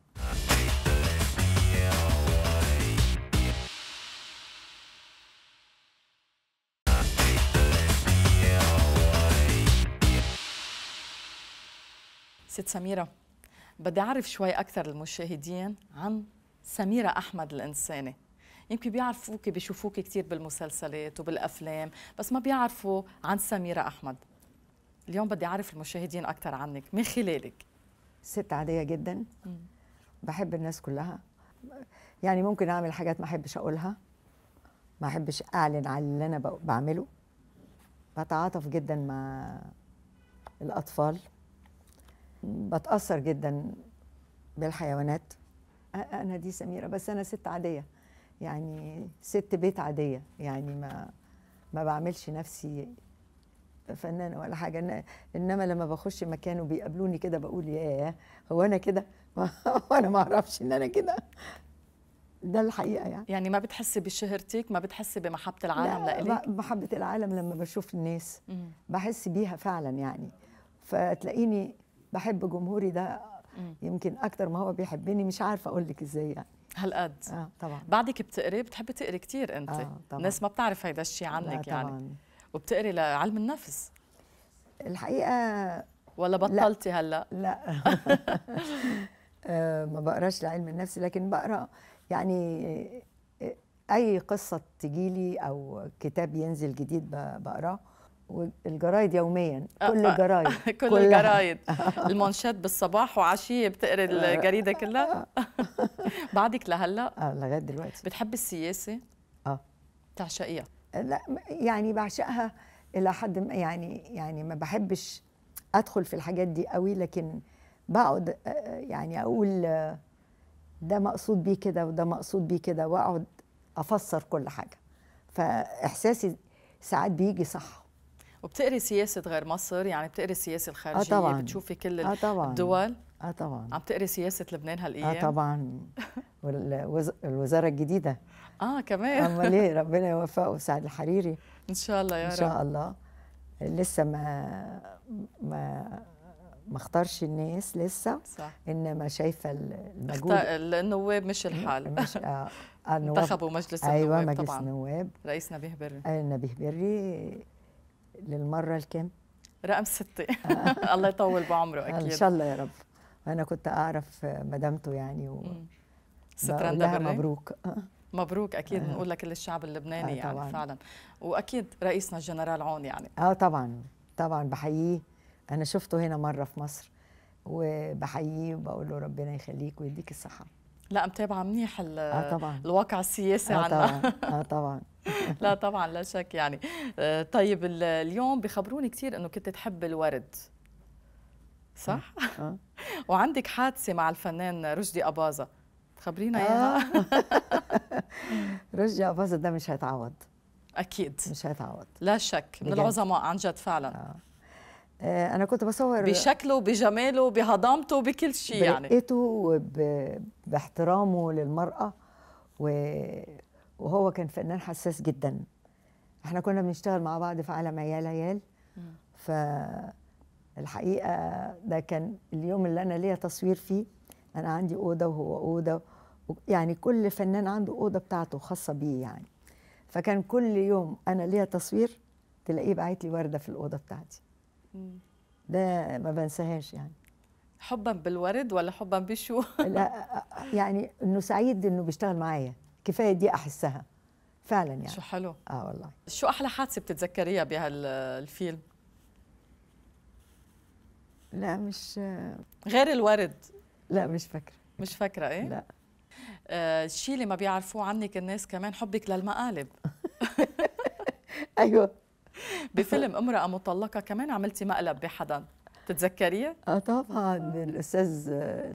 ست سميره بدي اعرف شوي اكثر للمشاهدين عن سميره احمد الانسانه يمكن بيعرفوك بيشوفوك كثير بالمسلسلات وبالافلام بس ما بيعرفوا عن سميره احمد اليوم بدي اعرف المشاهدين اكثر عنك من خلالك ست عاديه جدا بحب الناس كلها يعني ممكن اعمل حاجات ما احبش اقولها ما احبش اعلن عن اللي انا بعمله بتعاطف جدا مع الاطفال بتاثر جدا بالحيوانات انا دي سميره بس انا ست عاديه يعني ست بيت عاديه يعني ما ما بعملش نفسي فنانه ولا حاجه انما لما بخش مكان وبيقابلوني كده بقول يا هو انا كده وانا ما اعرفش ان انا كده ده الحقيقه يعني يعني ما بتحسي بشهرتك ما بتحسي بمحبه العالم لا لإليك محبه العالم لما بشوف الناس بحس بيها فعلا يعني فتلاقيني بحب جمهوري ده يمكن اكثر ما هو بيحبني مش عارفه اقول لك ازاي يعني هالقد اه طبعا بعدك بتقري بتحبي تقري كثير انت آه طبعا. الناس ما بتعرف هيدا الشيء عنك يعني طبعاً. وبتقري لعلم النفس الحقيقه ولا بطلتي لا. هلا لا آه، ما بقراش لعلم النفس لكن بقرا يعني آه، آه، اي قصه تجيلي او كتاب ينزل جديد بقراه آه، آه، الجرايد يوميا كل الجرايد كل الجرايد المنشات بالصباح وعشيه بتقري آه. الجريده كلها بعدك لهلا لغايه دلوقتي بتحبي السياسه اه بتعشقيها لا يعني بعشقها الى حد ما يعني يعني ما بحبش ادخل في الحاجات دي قوي لكن بقعد يعني اقول ده مقصود بيه كده وده مقصود بيه كده واقعد افسر كل حاجه فاحساسي ساعات بيجي صح وبتقري سياسه غير مصر يعني بتقري السياسه آه الخارجيه آه طبعاً. بتشوفي كل آه طبعاً. الدول اه طبعا عم تقري سياسه لبنان هالايام اه طبعا والوزاره الجديده اه كمان امال ليه ربنا يوفقه سعد الحريري ان شاء الله يا رب ان شاء الله لسه ما ما ما اختارش الناس لسه صح انما شايفه المجهود النواب مش الحال مش آه, آه، النواب انتخبوا مجلس أيوة، النواب ايوه مجلس طبعا. النواب رئيس نبيه بري آه نبيه بري للمره الكام رقم ستة الله يطول بعمره آه، اكيد ان شاء الله يا رب انا كنت اعرف مدامته يعني و... لها مبروك مبروك اكيد آه. بنقول نقول لكل الشعب اللبناني آه يعني فعلا واكيد رئيسنا الجنرال عون يعني اه طبعا طبعا بحييه انا شفته هنا مره في مصر وبحييه وبقول له ربنا يخليك ويديك الصحه لا متابعه منيح آه طبعا. الواقع السياسي آه عنا اه طبعا لا طبعا لا شك يعني آه، طيب اليوم بخبروني كثير انه كنت تحب الورد صح؟ آه. آه. وعندك حادثه مع الفنان رشدي اباظه تخبرينا آه. اياها رشدي اباظه ده مش هيتعوض اكيد مش هيتعوض لا شك من العظماء عن جد فعلا آه. آه، انا كنت بصور بشكله بجماله بهضامته بكل شيء يعني برقته باحترامه للمراه وهو كان فنان حساس جدا احنا كنا بنشتغل مع بعض في عالم عيال عيال فالحقيقه ده كان اليوم اللي انا ليا تصوير فيه انا عندي اوضه وهو اوضه يعني كل فنان عنده اوضه بتاعته خاصه بيه يعني فكان كل يوم انا ليا تصوير تلاقيه باعت لي ورده في الاوضه بتاعتي ده ما بنساهاش يعني حبا بالورد ولا حبا بشو لا يعني انه سعيد انه بيشتغل معايا كفايه دي احسها فعلا يعني شو حلو اه والله شو احلى حادثه بتتذكريها بهالفيلم لا مش غير الورد لا مش فاكره مش فاكره ايه لا آه الشيء اللي ما بيعرفوه عنك الناس كمان حبك للمقالب ايوه بفيلم امرأة مطلقة كمان عملتي مقلب بحدا تتذكريه؟ اه طبعا الاستاذ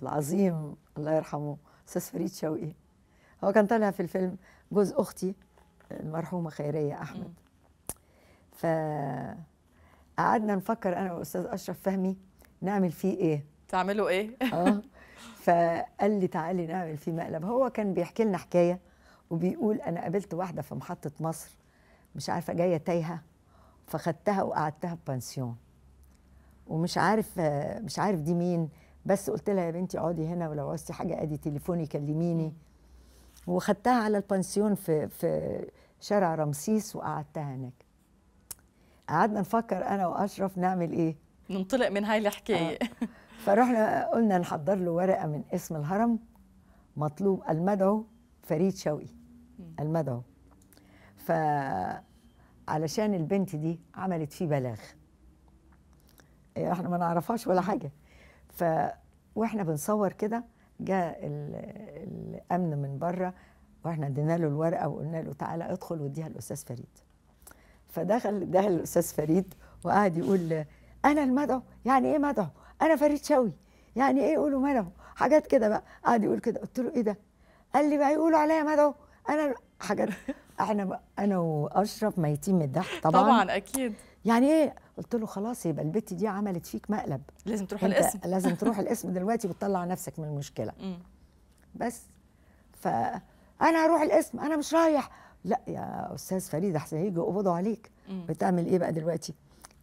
العظيم الله يرحمه استاذ فريد شوقي هو كان طالع في الفيلم جوز اختي المرحومه خيريه احمد ف قعدنا نفكر انا والاستاذ اشرف فهمي نعمل فيه ايه تعملوا ايه اه فقال لي تعالي نعمل فيه مقلب هو كان بيحكي لنا حكايه وبيقول انا قابلت واحده في محطه مصر مش عارفه جايه تايهه فخدتها وقعدتها بانسيون ومش عارف مش عارف دي مين بس قلت لها يا بنتي اقعدي هنا ولو عوزتي حاجه ادي تليفوني كلميني وخدتها على البانسيون في في شارع رمسيس وقعدتها هناك قعدنا نفكر انا واشرف نعمل ايه ننطلق من هاي الحكايه آه. فرحنا قلنا نحضر له ورقه من اسم الهرم مطلوب المدعو فريد شوقي المدعو ف علشان البنت دي عملت فيه بلاغ إيه، احنا ما نعرفهاش ولا حاجه ف واحنا بنصور كده جاء الامن من بره واحنا ادينا له الورقه وقلنا له تعالى ادخل واديها للاستاذ فريد فدخل ده الاستاذ فريد وقعد يقول انا المدعو يعني ايه مدعو انا فريد شوي يعني ايه يقولوا مدعو حاجات كده بقى قعد يقول كده قلت له ايه ده قال لي بقى يقولوا عليا مدعو انا حاجات احنا انا واشرف ميتين من الضحك طبعا طبعا اكيد يعني ايه قلت له خلاص يبقى البت دي عملت فيك مقلب لازم تروح القسم لازم تروح القسم دلوقتي وتطلع نفسك من المشكله بس فانا هروح القسم انا مش رايح لا يا استاذ فريد احسن هيجي يقبضوا عليك بتعمل ايه بقى دلوقتي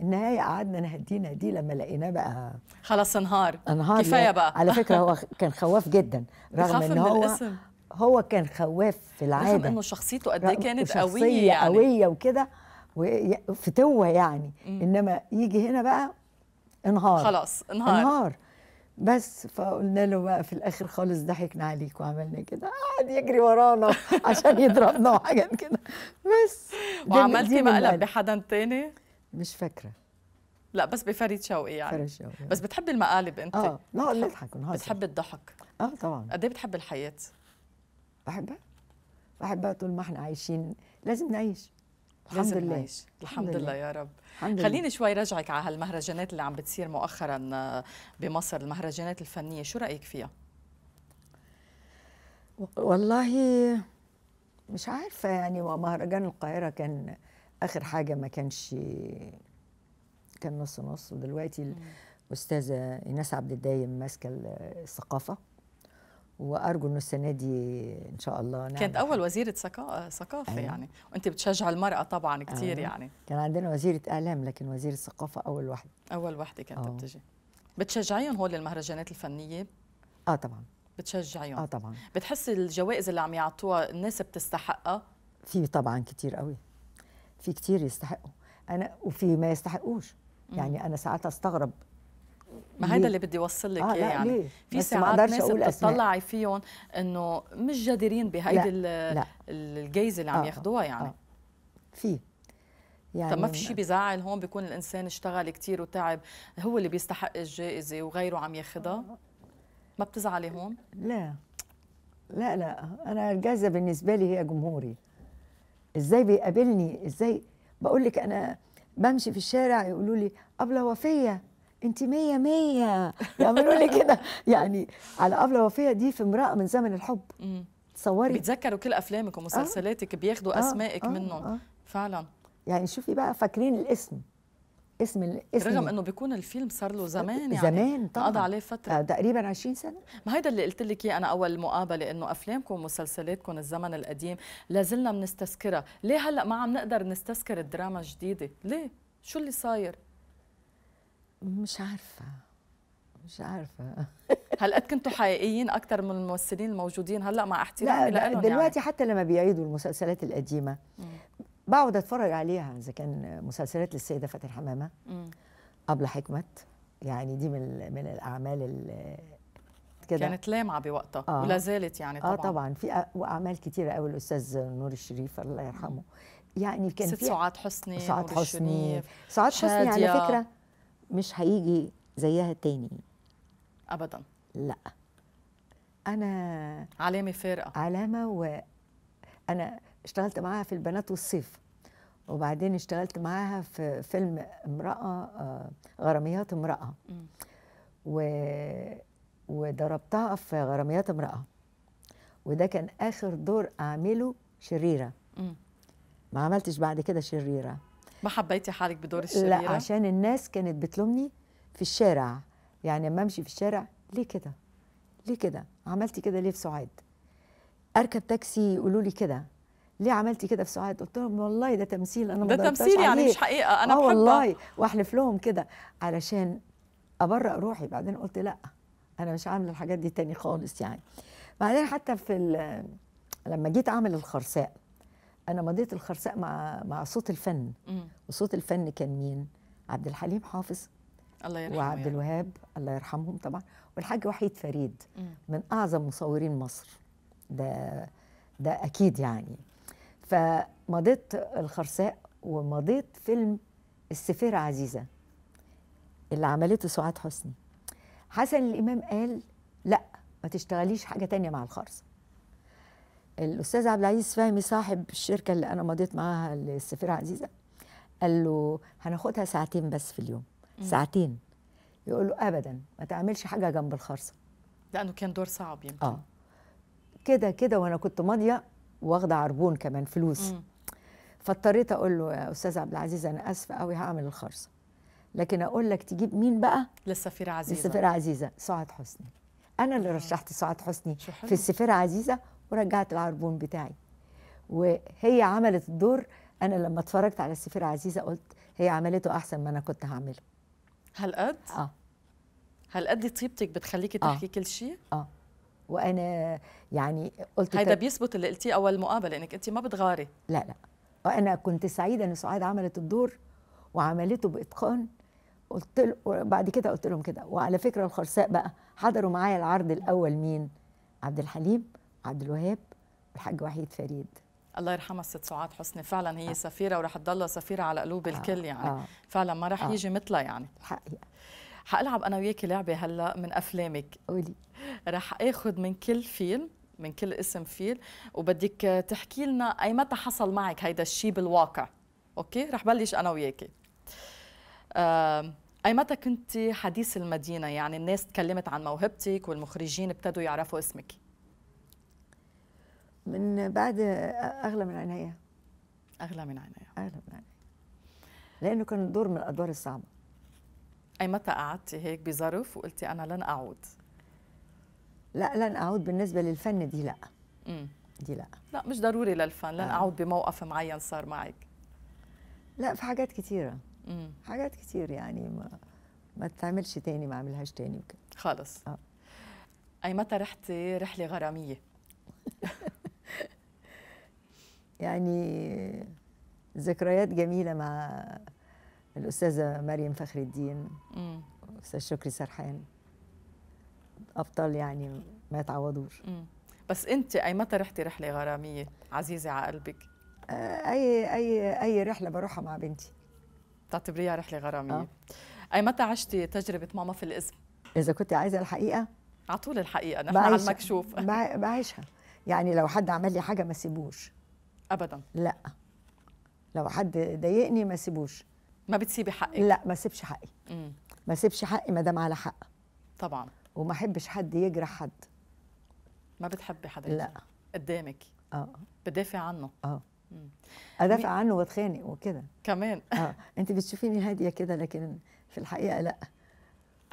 النهايه قعدنا نهدينا دي لما لقيناه بقى خلاص انهار انهار كفايه بقى على فكره هو كان خواف جدا رغم ان هو الاسم. هو كان خواف في العاده رغم انه شخصيته قد ايه كانت قويه يعني قويه وكده وفتوه يعني م. انما يجي هنا بقى انهار خلاص انهار انهار بس فقلنا له بقى في الاخر خالص ضحكنا عليك وعملنا كده قعد يجري ورانا عشان يضربنا وحاجات كده بس وعملتي مقلب بحدا تاني؟ مش فاكره لا بس بفريد شوقي يعني فريد شوقي بس بتحبي المقالب انت؟ اه لا نضحك بتحبي الضحك اه طبعا قد ايه بتحبي الحياه؟ بحبها بحبها طول ما احنا عايشين لازم نعيش الحمد لازم لله نعيش. الحمد, الحمد لله يا رب الحمد خليني لله. شوي رجعك على هالمهرجانات اللي عم بتصير مؤخرا آه، بمصر المهرجانات الفنيه شو رايك فيها والله مش عارفه يعني مهرجان القاهره كان اخر حاجه ما كانش كان نص نص ودلوقتي الاستاذه ايناس عبد الدايم ماسكه الثقافه وارجو انه السنه دي ان شاء الله نعم كانت اول وزيره ثقافه أيوة. يعني وانت بتشجع المراه طبعا كثير أيوة. يعني كان عندنا وزيره اعلام لكن وزيره الثقافه اول واحده اول واحده كانت أوه. بتجي بتشجعيهم هول المهرجانات الفنيه اه طبعا بتشجعيهم اه طبعا بتحسي الجوائز اللي عم يعطوها الناس بتستحقها في طبعا كثير قوي في كثير يستحقوا انا وفي ما يستحقوش يعني انا ساعات استغرب ما هيدا اللي بدي اوصل لك آه، اياه آه يعني ليه؟ في ساعات ناس بتطلعي فيهم انه مش جادرين بهيدي الجيزه اللي عم آه ياخذوها آه، يعني. آه. يعني في يعني طب ما في شيء بيزعل هون بيكون الانسان اشتغل كثير وتعب هو اللي بيستحق الجائزه وغيره عم ياخذها ما بتزعلي هون لا لا لا انا الجائزه بالنسبه لي هي جمهوري ازاي بيقابلني ازاي بقول لك انا بمشي في الشارع يقولوا لي ابله وفيه انت مية مية يعملوا لي كده يعني على قبل وفية دي في امرأة من زمن الحب تصوري بيتذكروا كل افلامك ومسلسلاتك آه. بياخدوا آه. اسمائك آه. منهم آه. فعلا يعني شوفي بقى فاكرين الاسم اسم الاسم رغم انه بيكون الفيلم صار له زمان يعني زمان طبعا قضى عليه فتره آه، تقريبا 20 سنه ما هيدا اللي قلت لك اياه انا اول مقابله انه افلامكم ومسلسلاتكم الزمن القديم لازلنا بنستذكرها ليه هلا ما عم نقدر نستذكر الدراما الجديده ليه شو اللي صاير مش عارفه مش عارفه هل قد كنتوا حقيقيين اكثر من الممثلين الموجودين هلا مع احترامي لا يعني؟ دلوقتي يعني. حتى لما بيعيدوا المسلسلات القديمه بقعد اتفرج عليها اذا كان مسلسلات للسيده فاتن حمامه قبل حكمت يعني دي من من الاعمال كده كانت لامعه بوقتها آه. ولا زالت يعني طبعا اه طبعا في واعمال كتيره قوي الاستاذ نور الشريف الله يرحمه يعني كان في سعاد حسني سعاد حسني سعاد حسني على فكره مش هيجي زيها تاني ابدا لا انا علامه فارقه علامه وانا اشتغلت معاها في البنات والصيف وبعدين اشتغلت معاها في فيلم امراه آه، غراميات امراه و... وضربتها في غراميات امراه وده كان اخر دور اعمله شريره م. ما عملتش بعد كده شريره ما حبيتي حالك بدور الشريرة؟ لا عشان الناس كانت بتلومني في الشارع يعني لما امشي في الشارع ليه كده؟ ليه كده؟ عملتي كده ليه في سعاد؟ اركب تاكسي يقولوا لي كده ليه عملتي كده في سعاد؟ قلت لهم والله ده تمثيل انا ده تمثيل يعني مش حقيقه انا آه بحبها والله واحلف لهم كده علشان ابرق روحي بعدين قلت لا انا مش عامله الحاجات دي تاني خالص يعني بعدين حتى في لما جيت اعمل الخرساء انا مضيت الخرساء مع مع صوت الفن وصوت الفن كان مين عبد الحليم حافظ الله يرحمه وعبد يعني. الوهاب الله يرحمهم طبعا والحاج وحيد فريد مم. من اعظم مصورين مصر ده ده اكيد يعني فمضيت الخرساء ومضيت فيلم السفيرة عزيزة اللي عملته سعاد حسني حسن الإمام قال لا ما تشتغليش حاجة تانية مع الخرسة الاستاذ عبد العزيز فهمي صاحب الشركه اللي انا مضيت معاها السفيره عزيزه قال له هناخدها ساعتين بس في اليوم م. ساعتين يقول له ابدا ما تعملش حاجه جنب الخرصه لانه كان دور صعب يمكن اه كده كده وانا كنت ماضيه واخده عربون كمان فلوس م. فاضطريت اقول له يا استاذ عبد العزيز انا اسفه قوي هعمل الخرصه لكن اقول لك تجيب مين بقى للسفيره عزيزه للسفيره عزيزه سعاد حسني انا اللي آه. رشحت سعاد حسني في السفيره عزيزه ورجعت العربون بتاعي وهي عملت الدور انا لما اتفرجت على السفيرة عزيزة قلت هي عملته احسن ما انا كنت هعمله هالقد؟ اه هالقد طيبتك بتخليكي آه. تحكي آه. كل شيء؟ اه وانا يعني قلت هيدا بيثبت اللي قلتيه اول مقابله انك انت ما بتغاري لا لا وانا كنت سعيده ان سعاد عملت الدور وعملته باتقان قلت له بعد كده قلت لهم كده وعلى فكره الخرساء بقى حضروا معايا العرض الاول مين عبد الحليم عبد الوهاب والحاج وحيد فريد الله يرحمها الست سعاد حسني فعلا هي آه. سفيره وراح تضلها سفيره على قلوب آه. الكل يعني آه. فعلا ما راح آه. يجي مثلها يعني الحقيقه حالعب انا وياكي لعبه هلا من افلامك قولي راح اخذ من كل فيلم من كل اسم فيل وبدك تحكي لنا اي متى حصل معك هيدا الشيء بالواقع اوكي رح بلش انا وياكي اي متى كنت حديث المدينه يعني الناس تكلمت عن موهبتك والمخرجين ابتدوا يعرفوا اسمك من بعد اغلى من عينيا اغلى من عينيا اغلى من عينيا لانه كان دور من الادوار الصعبه اي متى قعدتي هيك بظرف وقلتي انا لن اعود لا لن اعود بالنسبه للفن دي لا امم دي لا لا مش ضروري للفن لن آه. اعود بموقف معين صار معك لا في حاجات كثيره امم حاجات كثير يعني ما ما تتعملش تاني ما اعملهاش تاني وكده خلص اه اي متى رحتي رحله غراميه يعني ذكريات جميلة مع الأستاذة مريم فخر الدين أستاذ شكري سرحان أبطال يعني ما يتعوضوش بس أنت أي متى رحتي رحلة غرامية عزيزة على قلبك؟ آه، أي أي أي رحلة بروحها مع بنتي تعتبريها رحلة غرامية أه. أي متى عشتي تجربة ماما في الإذن؟ إذا كنت عايزة الحقيقة على طول الحقيقة نحن على المكشوف بعيشها يعني لو حد عمل لي حاجة ما سيبوش ابدا لا لو حد ضايقني ما سيبوش ما بتسيبي حقك لا ما سيبش حقي ما سيبش حقي ما دام على حق طبعا وما احبش حد يجرح حد ما بتحبي حدا لا قدامك اه بدافع عنه اه ادافع عنه واتخانق وكده كمان اه انت بتشوفيني هاديه كده لكن في الحقيقه لا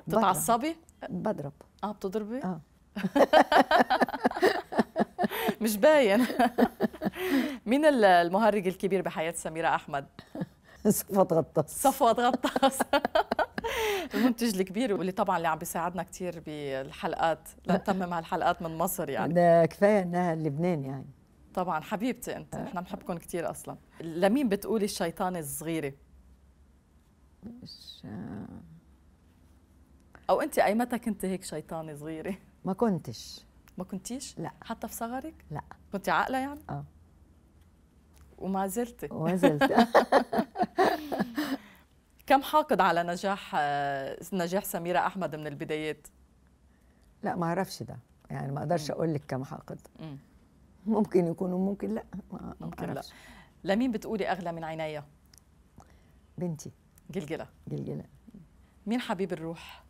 بتتعصبي بضرب اه بتضربي اه مش باين مين المهرج الكبير بحياه سميره احمد صفوت غطاس صفوت غطاس المنتج الكبير واللي طبعا اللي عم بيساعدنا كثير بالحلقات لنتمم هالحلقات من مصر يعني ده كفايه انها لبنان يعني طبعا حبيبتي انت آه. احنا بنحبكم كثير اصلا لمين بتقولي الشيطانه الصغيره مش... آه. او انت ايمتى كنت هيك شيطانه صغيره ما كنتش ما كنتيش؟ لا حتى في صغرك؟ لا كنت عاقلة يعني؟ اه وما زلت وما زلت كم حاقد على نجاح نجاح سميرة أحمد من البدايات؟ لا ما أعرفش ده يعني ما أقدرش أقول لك كم حاقد ممكن يكون وممكن لا ما ممكن لا لمين بتقولي أغلى من عينيا؟ بنتي جلجلة جلجلة مين حبيب الروح؟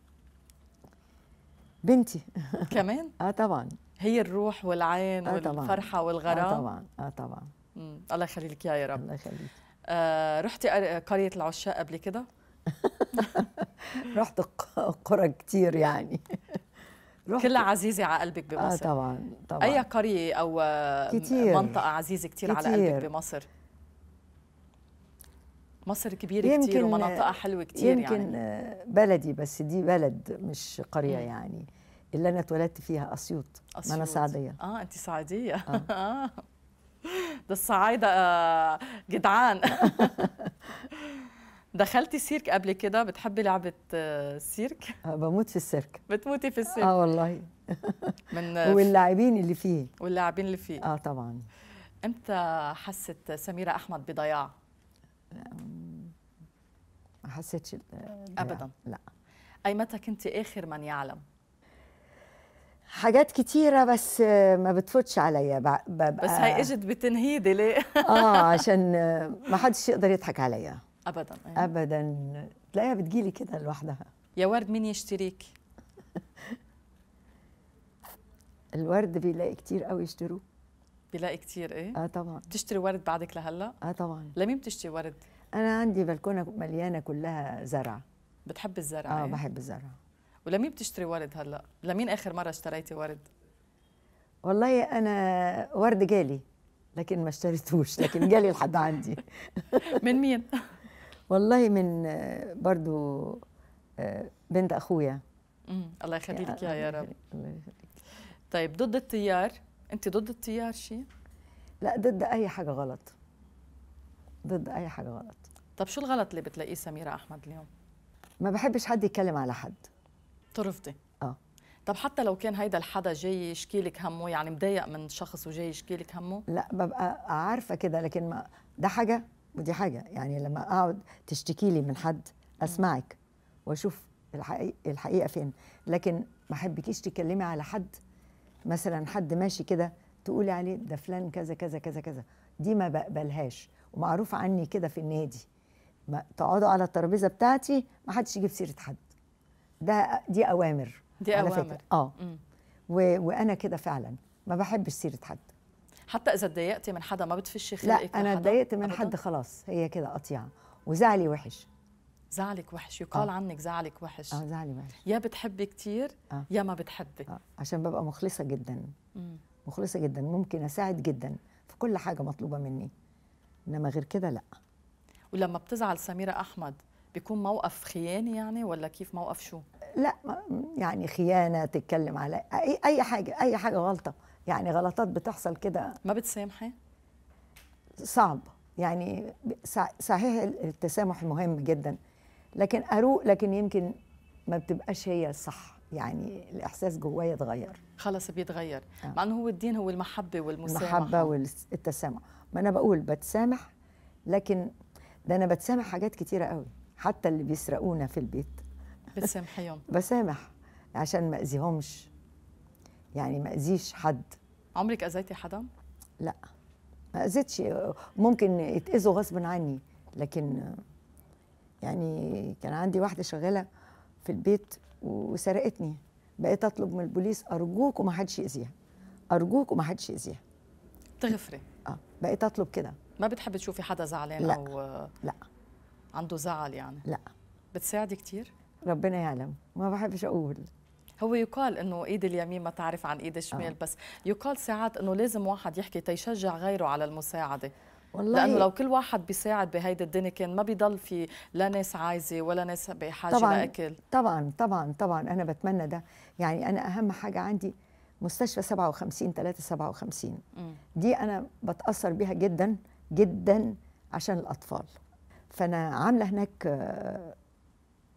بنتي كمان؟ اه طبعا هي الروح والعين آه والفرحه آه والغرام اه طبعا اه طبعا مم. الله يخلي لك يا رب الله يخليك آه رحتي قريه العشاق قبل كده؟ رحت قرى كتير يعني كلها عزيزة على قلبك بمصر اه طبعا طبعا اي قرية او كتير منطقة عزيزة كتير, كتير على قلبك بمصر مصر كبيرة كتير ومناطقها حلوة كتير يمكن يعني يمكن بلدي بس دي بلد مش قرية يعني اللي أنا اتولدت فيها أسيوط, أسيوط. أنا سعدية آه أنت سعدية آه. ده الصعايدة آه، جدعان دخلتي سيرك قبل كده بتحبي لعبة السيرك؟ آه، آه، بموت في السيرك بتموتي في السيرك اه والله من واللاعبين اللي فيه واللاعبين اللي فيه اه طبعا امتى حست سميرة أحمد بضياع؟ ما حسيتش ابدا لا اي متى كنت اخر من يعلم حاجات كتيرة بس ما بتفوتش عليا بس هي اجت بتنهيدي ليه؟ اه عشان ما حدش يقدر يضحك عليا ابدا أيوة. ابدا تلاقيها بتجيلي كده لوحدها يا ورد مين يشتريك؟ الورد بيلاقي كتير قوي يشتروه بيلاقي كتير ايه؟ اه طبعا بتشتري ورد بعدك لهلا؟ اه طبعا لمين بتشتري ورد؟ انا عندي بلكونه مليانه كلها زرع بتحب الزرع اه إيه؟ بحب الزرع ولمين بتشتري ورد هلا لمين اخر مره اشتريتي ورد والله انا ورد جالي لكن ما اشتريتوش لكن جالي لحد عندي من مين والله من برضو آه، بنت اخويا الله يخليلك يعني يا, يا رب الله يخليك طيب ضد التيار انت ضد التيار شيء لا ضد اي حاجه غلط ضد اي حاجه غلط طب شو الغلط اللي بتلاقيه سميره احمد اليوم ما بحبش حد يتكلم على حد ترفضي اه طب حتى لو كان هيدا الحدا جاي يشكي لك همه يعني مضايق من شخص وجاي يشكي لك همه لا ببقى عارفه كده لكن ما ده حاجه ودي حاجه يعني لما اقعد تشتكي لي من حد اسمعك واشوف الحقيقه, الحقيقة فين لكن ما احبكيش تكلمي على حد مثلا حد ماشي كده تقولي عليه ده فلان كذا كذا كذا كذا دي ما بقبلهاش ومعروف عني كده في النادي ما تقعدوا على الترابيزه بتاعتي ما حدش يجيب سيره حد ده دي اوامر دي على اوامر فكرة. اه و... وانا كده فعلا ما بحبش سيره حد حتى اذا اتضايقتي من حدا ما بتفشي خلقك لا انا اتضايقت من حد خلاص هي كده قطيعه وزعلي وحش زعلك وحش آه. يقال آه. عنك زعلك وحش اه زعلي وحش يا بتحبي كتير آه. يا ما بتحبي آه. عشان ببقى مخلصه جدا مم. مخلصه جدا ممكن اساعد جدا في كل حاجه مطلوبه مني انما غير كده لا ولما بتزعل سميره احمد بيكون موقف خياني يعني ولا كيف موقف شو لا يعني خيانه تتكلم على اي اي حاجه اي حاجه غلطه يعني غلطات بتحصل كده ما بتسامحي صعب يعني صحيح التسامح مهم جدا لكن اروق لكن يمكن ما بتبقاش هي الصح يعني الاحساس جوايا اتغير خلاص بيتغير آه. مع انه هو الدين هو المحبه والمسامحه المحبه والتسامح ما انا بقول بتسامح لكن ده انا بتسامح حاجات كتيره قوي حتى اللي بيسرقونا في البيت بتسامحيهم بسامح عشان ما اذيهمش يعني ما اذيش حد عمرك اذيتي حدا لا ما اذيتش ممكن يتاذوا غصب عني لكن يعني كان عندي واحده شغاله في البيت وسرقتني بقيت اطلب من البوليس ارجوك وما حدش يأذيها ارجوك وما حدش يأذيها تغفري اه بقيت اطلب كده ما بتحبي تشوفي حدا زعلان لا. او لا عنده زعل يعني لا بتساعدي كثير ربنا يعلم ما بحبش اقول هو يقال انه ايد اليمين ما تعرف عن ايد الشمال آه. بس يقال ساعات انه لازم واحد يحكي تيشجع غيره على المساعده والله لانه لو كل واحد بيساعد بهيدي الدنيا كان ما بيضل في لا ناس عايزه ولا ناس بحاجه طبعاً لاكل طبعا طبعا طبعا انا بتمنى ده يعني انا اهم حاجه عندي مستشفى 57 357 دي انا بتاثر بيها جدا جدا عشان الاطفال فانا عامله هناك آه،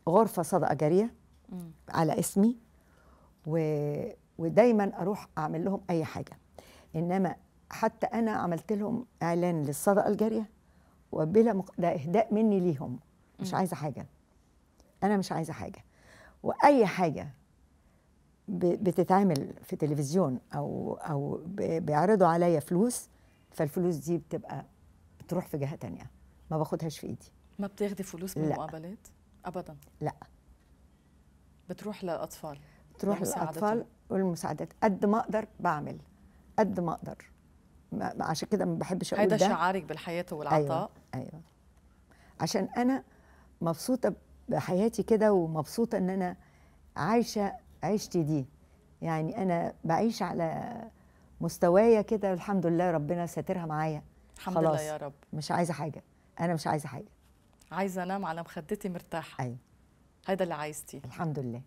غرفه صدقه جاريه على اسمي و... ودايما اروح اعمل لهم اي حاجه انما حتى انا عملت لهم اعلان للصدقه الجاريه وبلا مق... ده اهداء مني ليهم مش عايزه حاجه انا مش عايزه حاجه واي حاجه بتتعمل في تلفزيون او او بيعرضوا عليا فلوس فالفلوس دي بتبقى بتروح في جهه تانية ما باخدهاش في ايدي ما بتاخدي فلوس من المقابلات ابدا لا بتروح للاطفال بتروح للاطفال والمساعدات قد ما اقدر بعمل قد ما اقدر عشان كده ما بحبش اقول ده هيدا شعارك بالحياه أيوة، والعطاء أيوة. ايوه عشان انا مبسوطه بحياتي كده ومبسوطه ان انا عايشه عيشتي دي يعني انا بعيش على مستوايا كده الحمد لله ربنا ساترها معايا الحمد خلاص. لله يا رب مش عايزه حاجه انا مش عايزه حاجه عايزه انام على مخدتي مرتاحه ايوه هيدا اللي عايزتي الحمد لله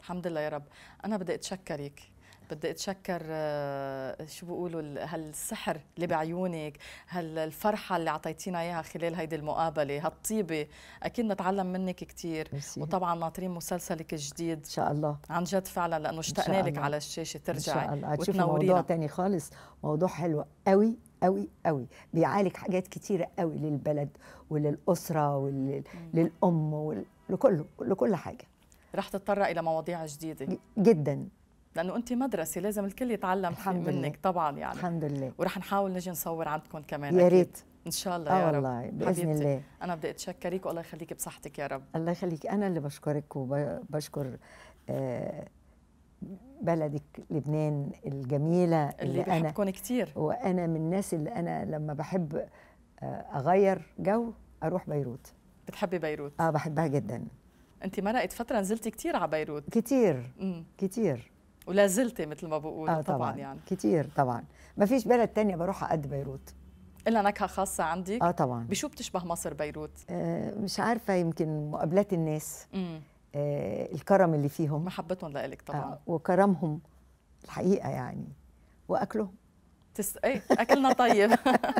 الحمد لله يا رب انا بدي اتشكرك بدي اتشكر آه، شو بيقولوا هالسحر اللي بعيونك هالفرحه اللي اعطيتينا اياها خلال هيدي المقابله هالطيبه اكيد نتعلم منك كثير وطبعا ناطرين مسلسلك الجديد ان شاء الله عن جد فعلا لانه اشتقنا لك على الشاشه ترجعي ان شاء الله هتشوفي موضوع ثاني خالص موضوع حلو قوي قوي قوي بيعالج حاجات كثيره قوي للبلد وللاسره وللام ولكله لكل حاجه رح تتطرق الى مواضيع جديده جدا لانه انت مدرسه لازم الكل يتعلم الحمد منك لله. طبعا يعني الحمد لله ورح نحاول نجي نصور عندكم كمان يا ريت ان شاء الله آه يا رب والله باذن الله انا بدي اتشكرك والله يخليك بصحتك يا رب الله يخليك انا اللي بشكرك وبشكر آه، بلدك لبنان الجميله اللي, اللي انا كثير وانا من الناس اللي انا لما بحب آه، اغير جو اروح بيروت بتحبي بيروت اه بحبها جدا انت مرقت فتره نزلتي كثير على بيروت كثير كثير ولا زلتي مثل ما بقول آه طبعا, طبعا يعني كتير طبعا ما فيش بلد تانية بروحها قد بيروت إلا نكهة خاصة عندك؟ آه طبعا بشو بتشبه مصر بيروت؟ آه مش عارفة يمكن مقابلات الناس آه الكرم اللي فيهم محبتهم لإلك آه، طبعا آه وكرمهم الحقيقة يعني وأكلهم تس... ايه اكلنا طيب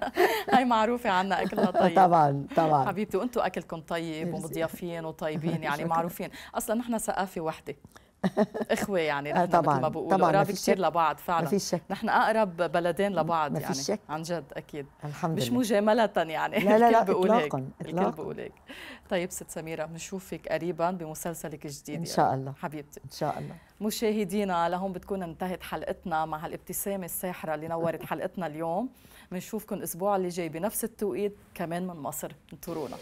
هاي معروفه عنا اكلنا آه، طيب طبعا طبعا حبيبتي وانتم اكلكم طيب ومضيافين وطيبين يعني معروفين اصلا نحن ثقافه وحده اخوه يعني آه، نحن طبعا مثل ما بقولوا قراب كثير لبعض فعلا ما في شك نحن اقرب بلدين لبعض ما يعني شك. عن جد اكيد الحمد لله مش مجامله يعني لا لا لا الكل بقول هيك الكل بقول هيك طيب ست سميره بنشوفك قريبا بمسلسلك الجديد ان يعني، شاء الله حبيبتي ان شاء الله مشاهدينا لهون بتكون انتهت حلقتنا مع الابتسامه الساحره اللي نورت حلقتنا اليوم بنشوفكم الاسبوع اللي جاي بنفس التوقيت كمان من مصر انطرونا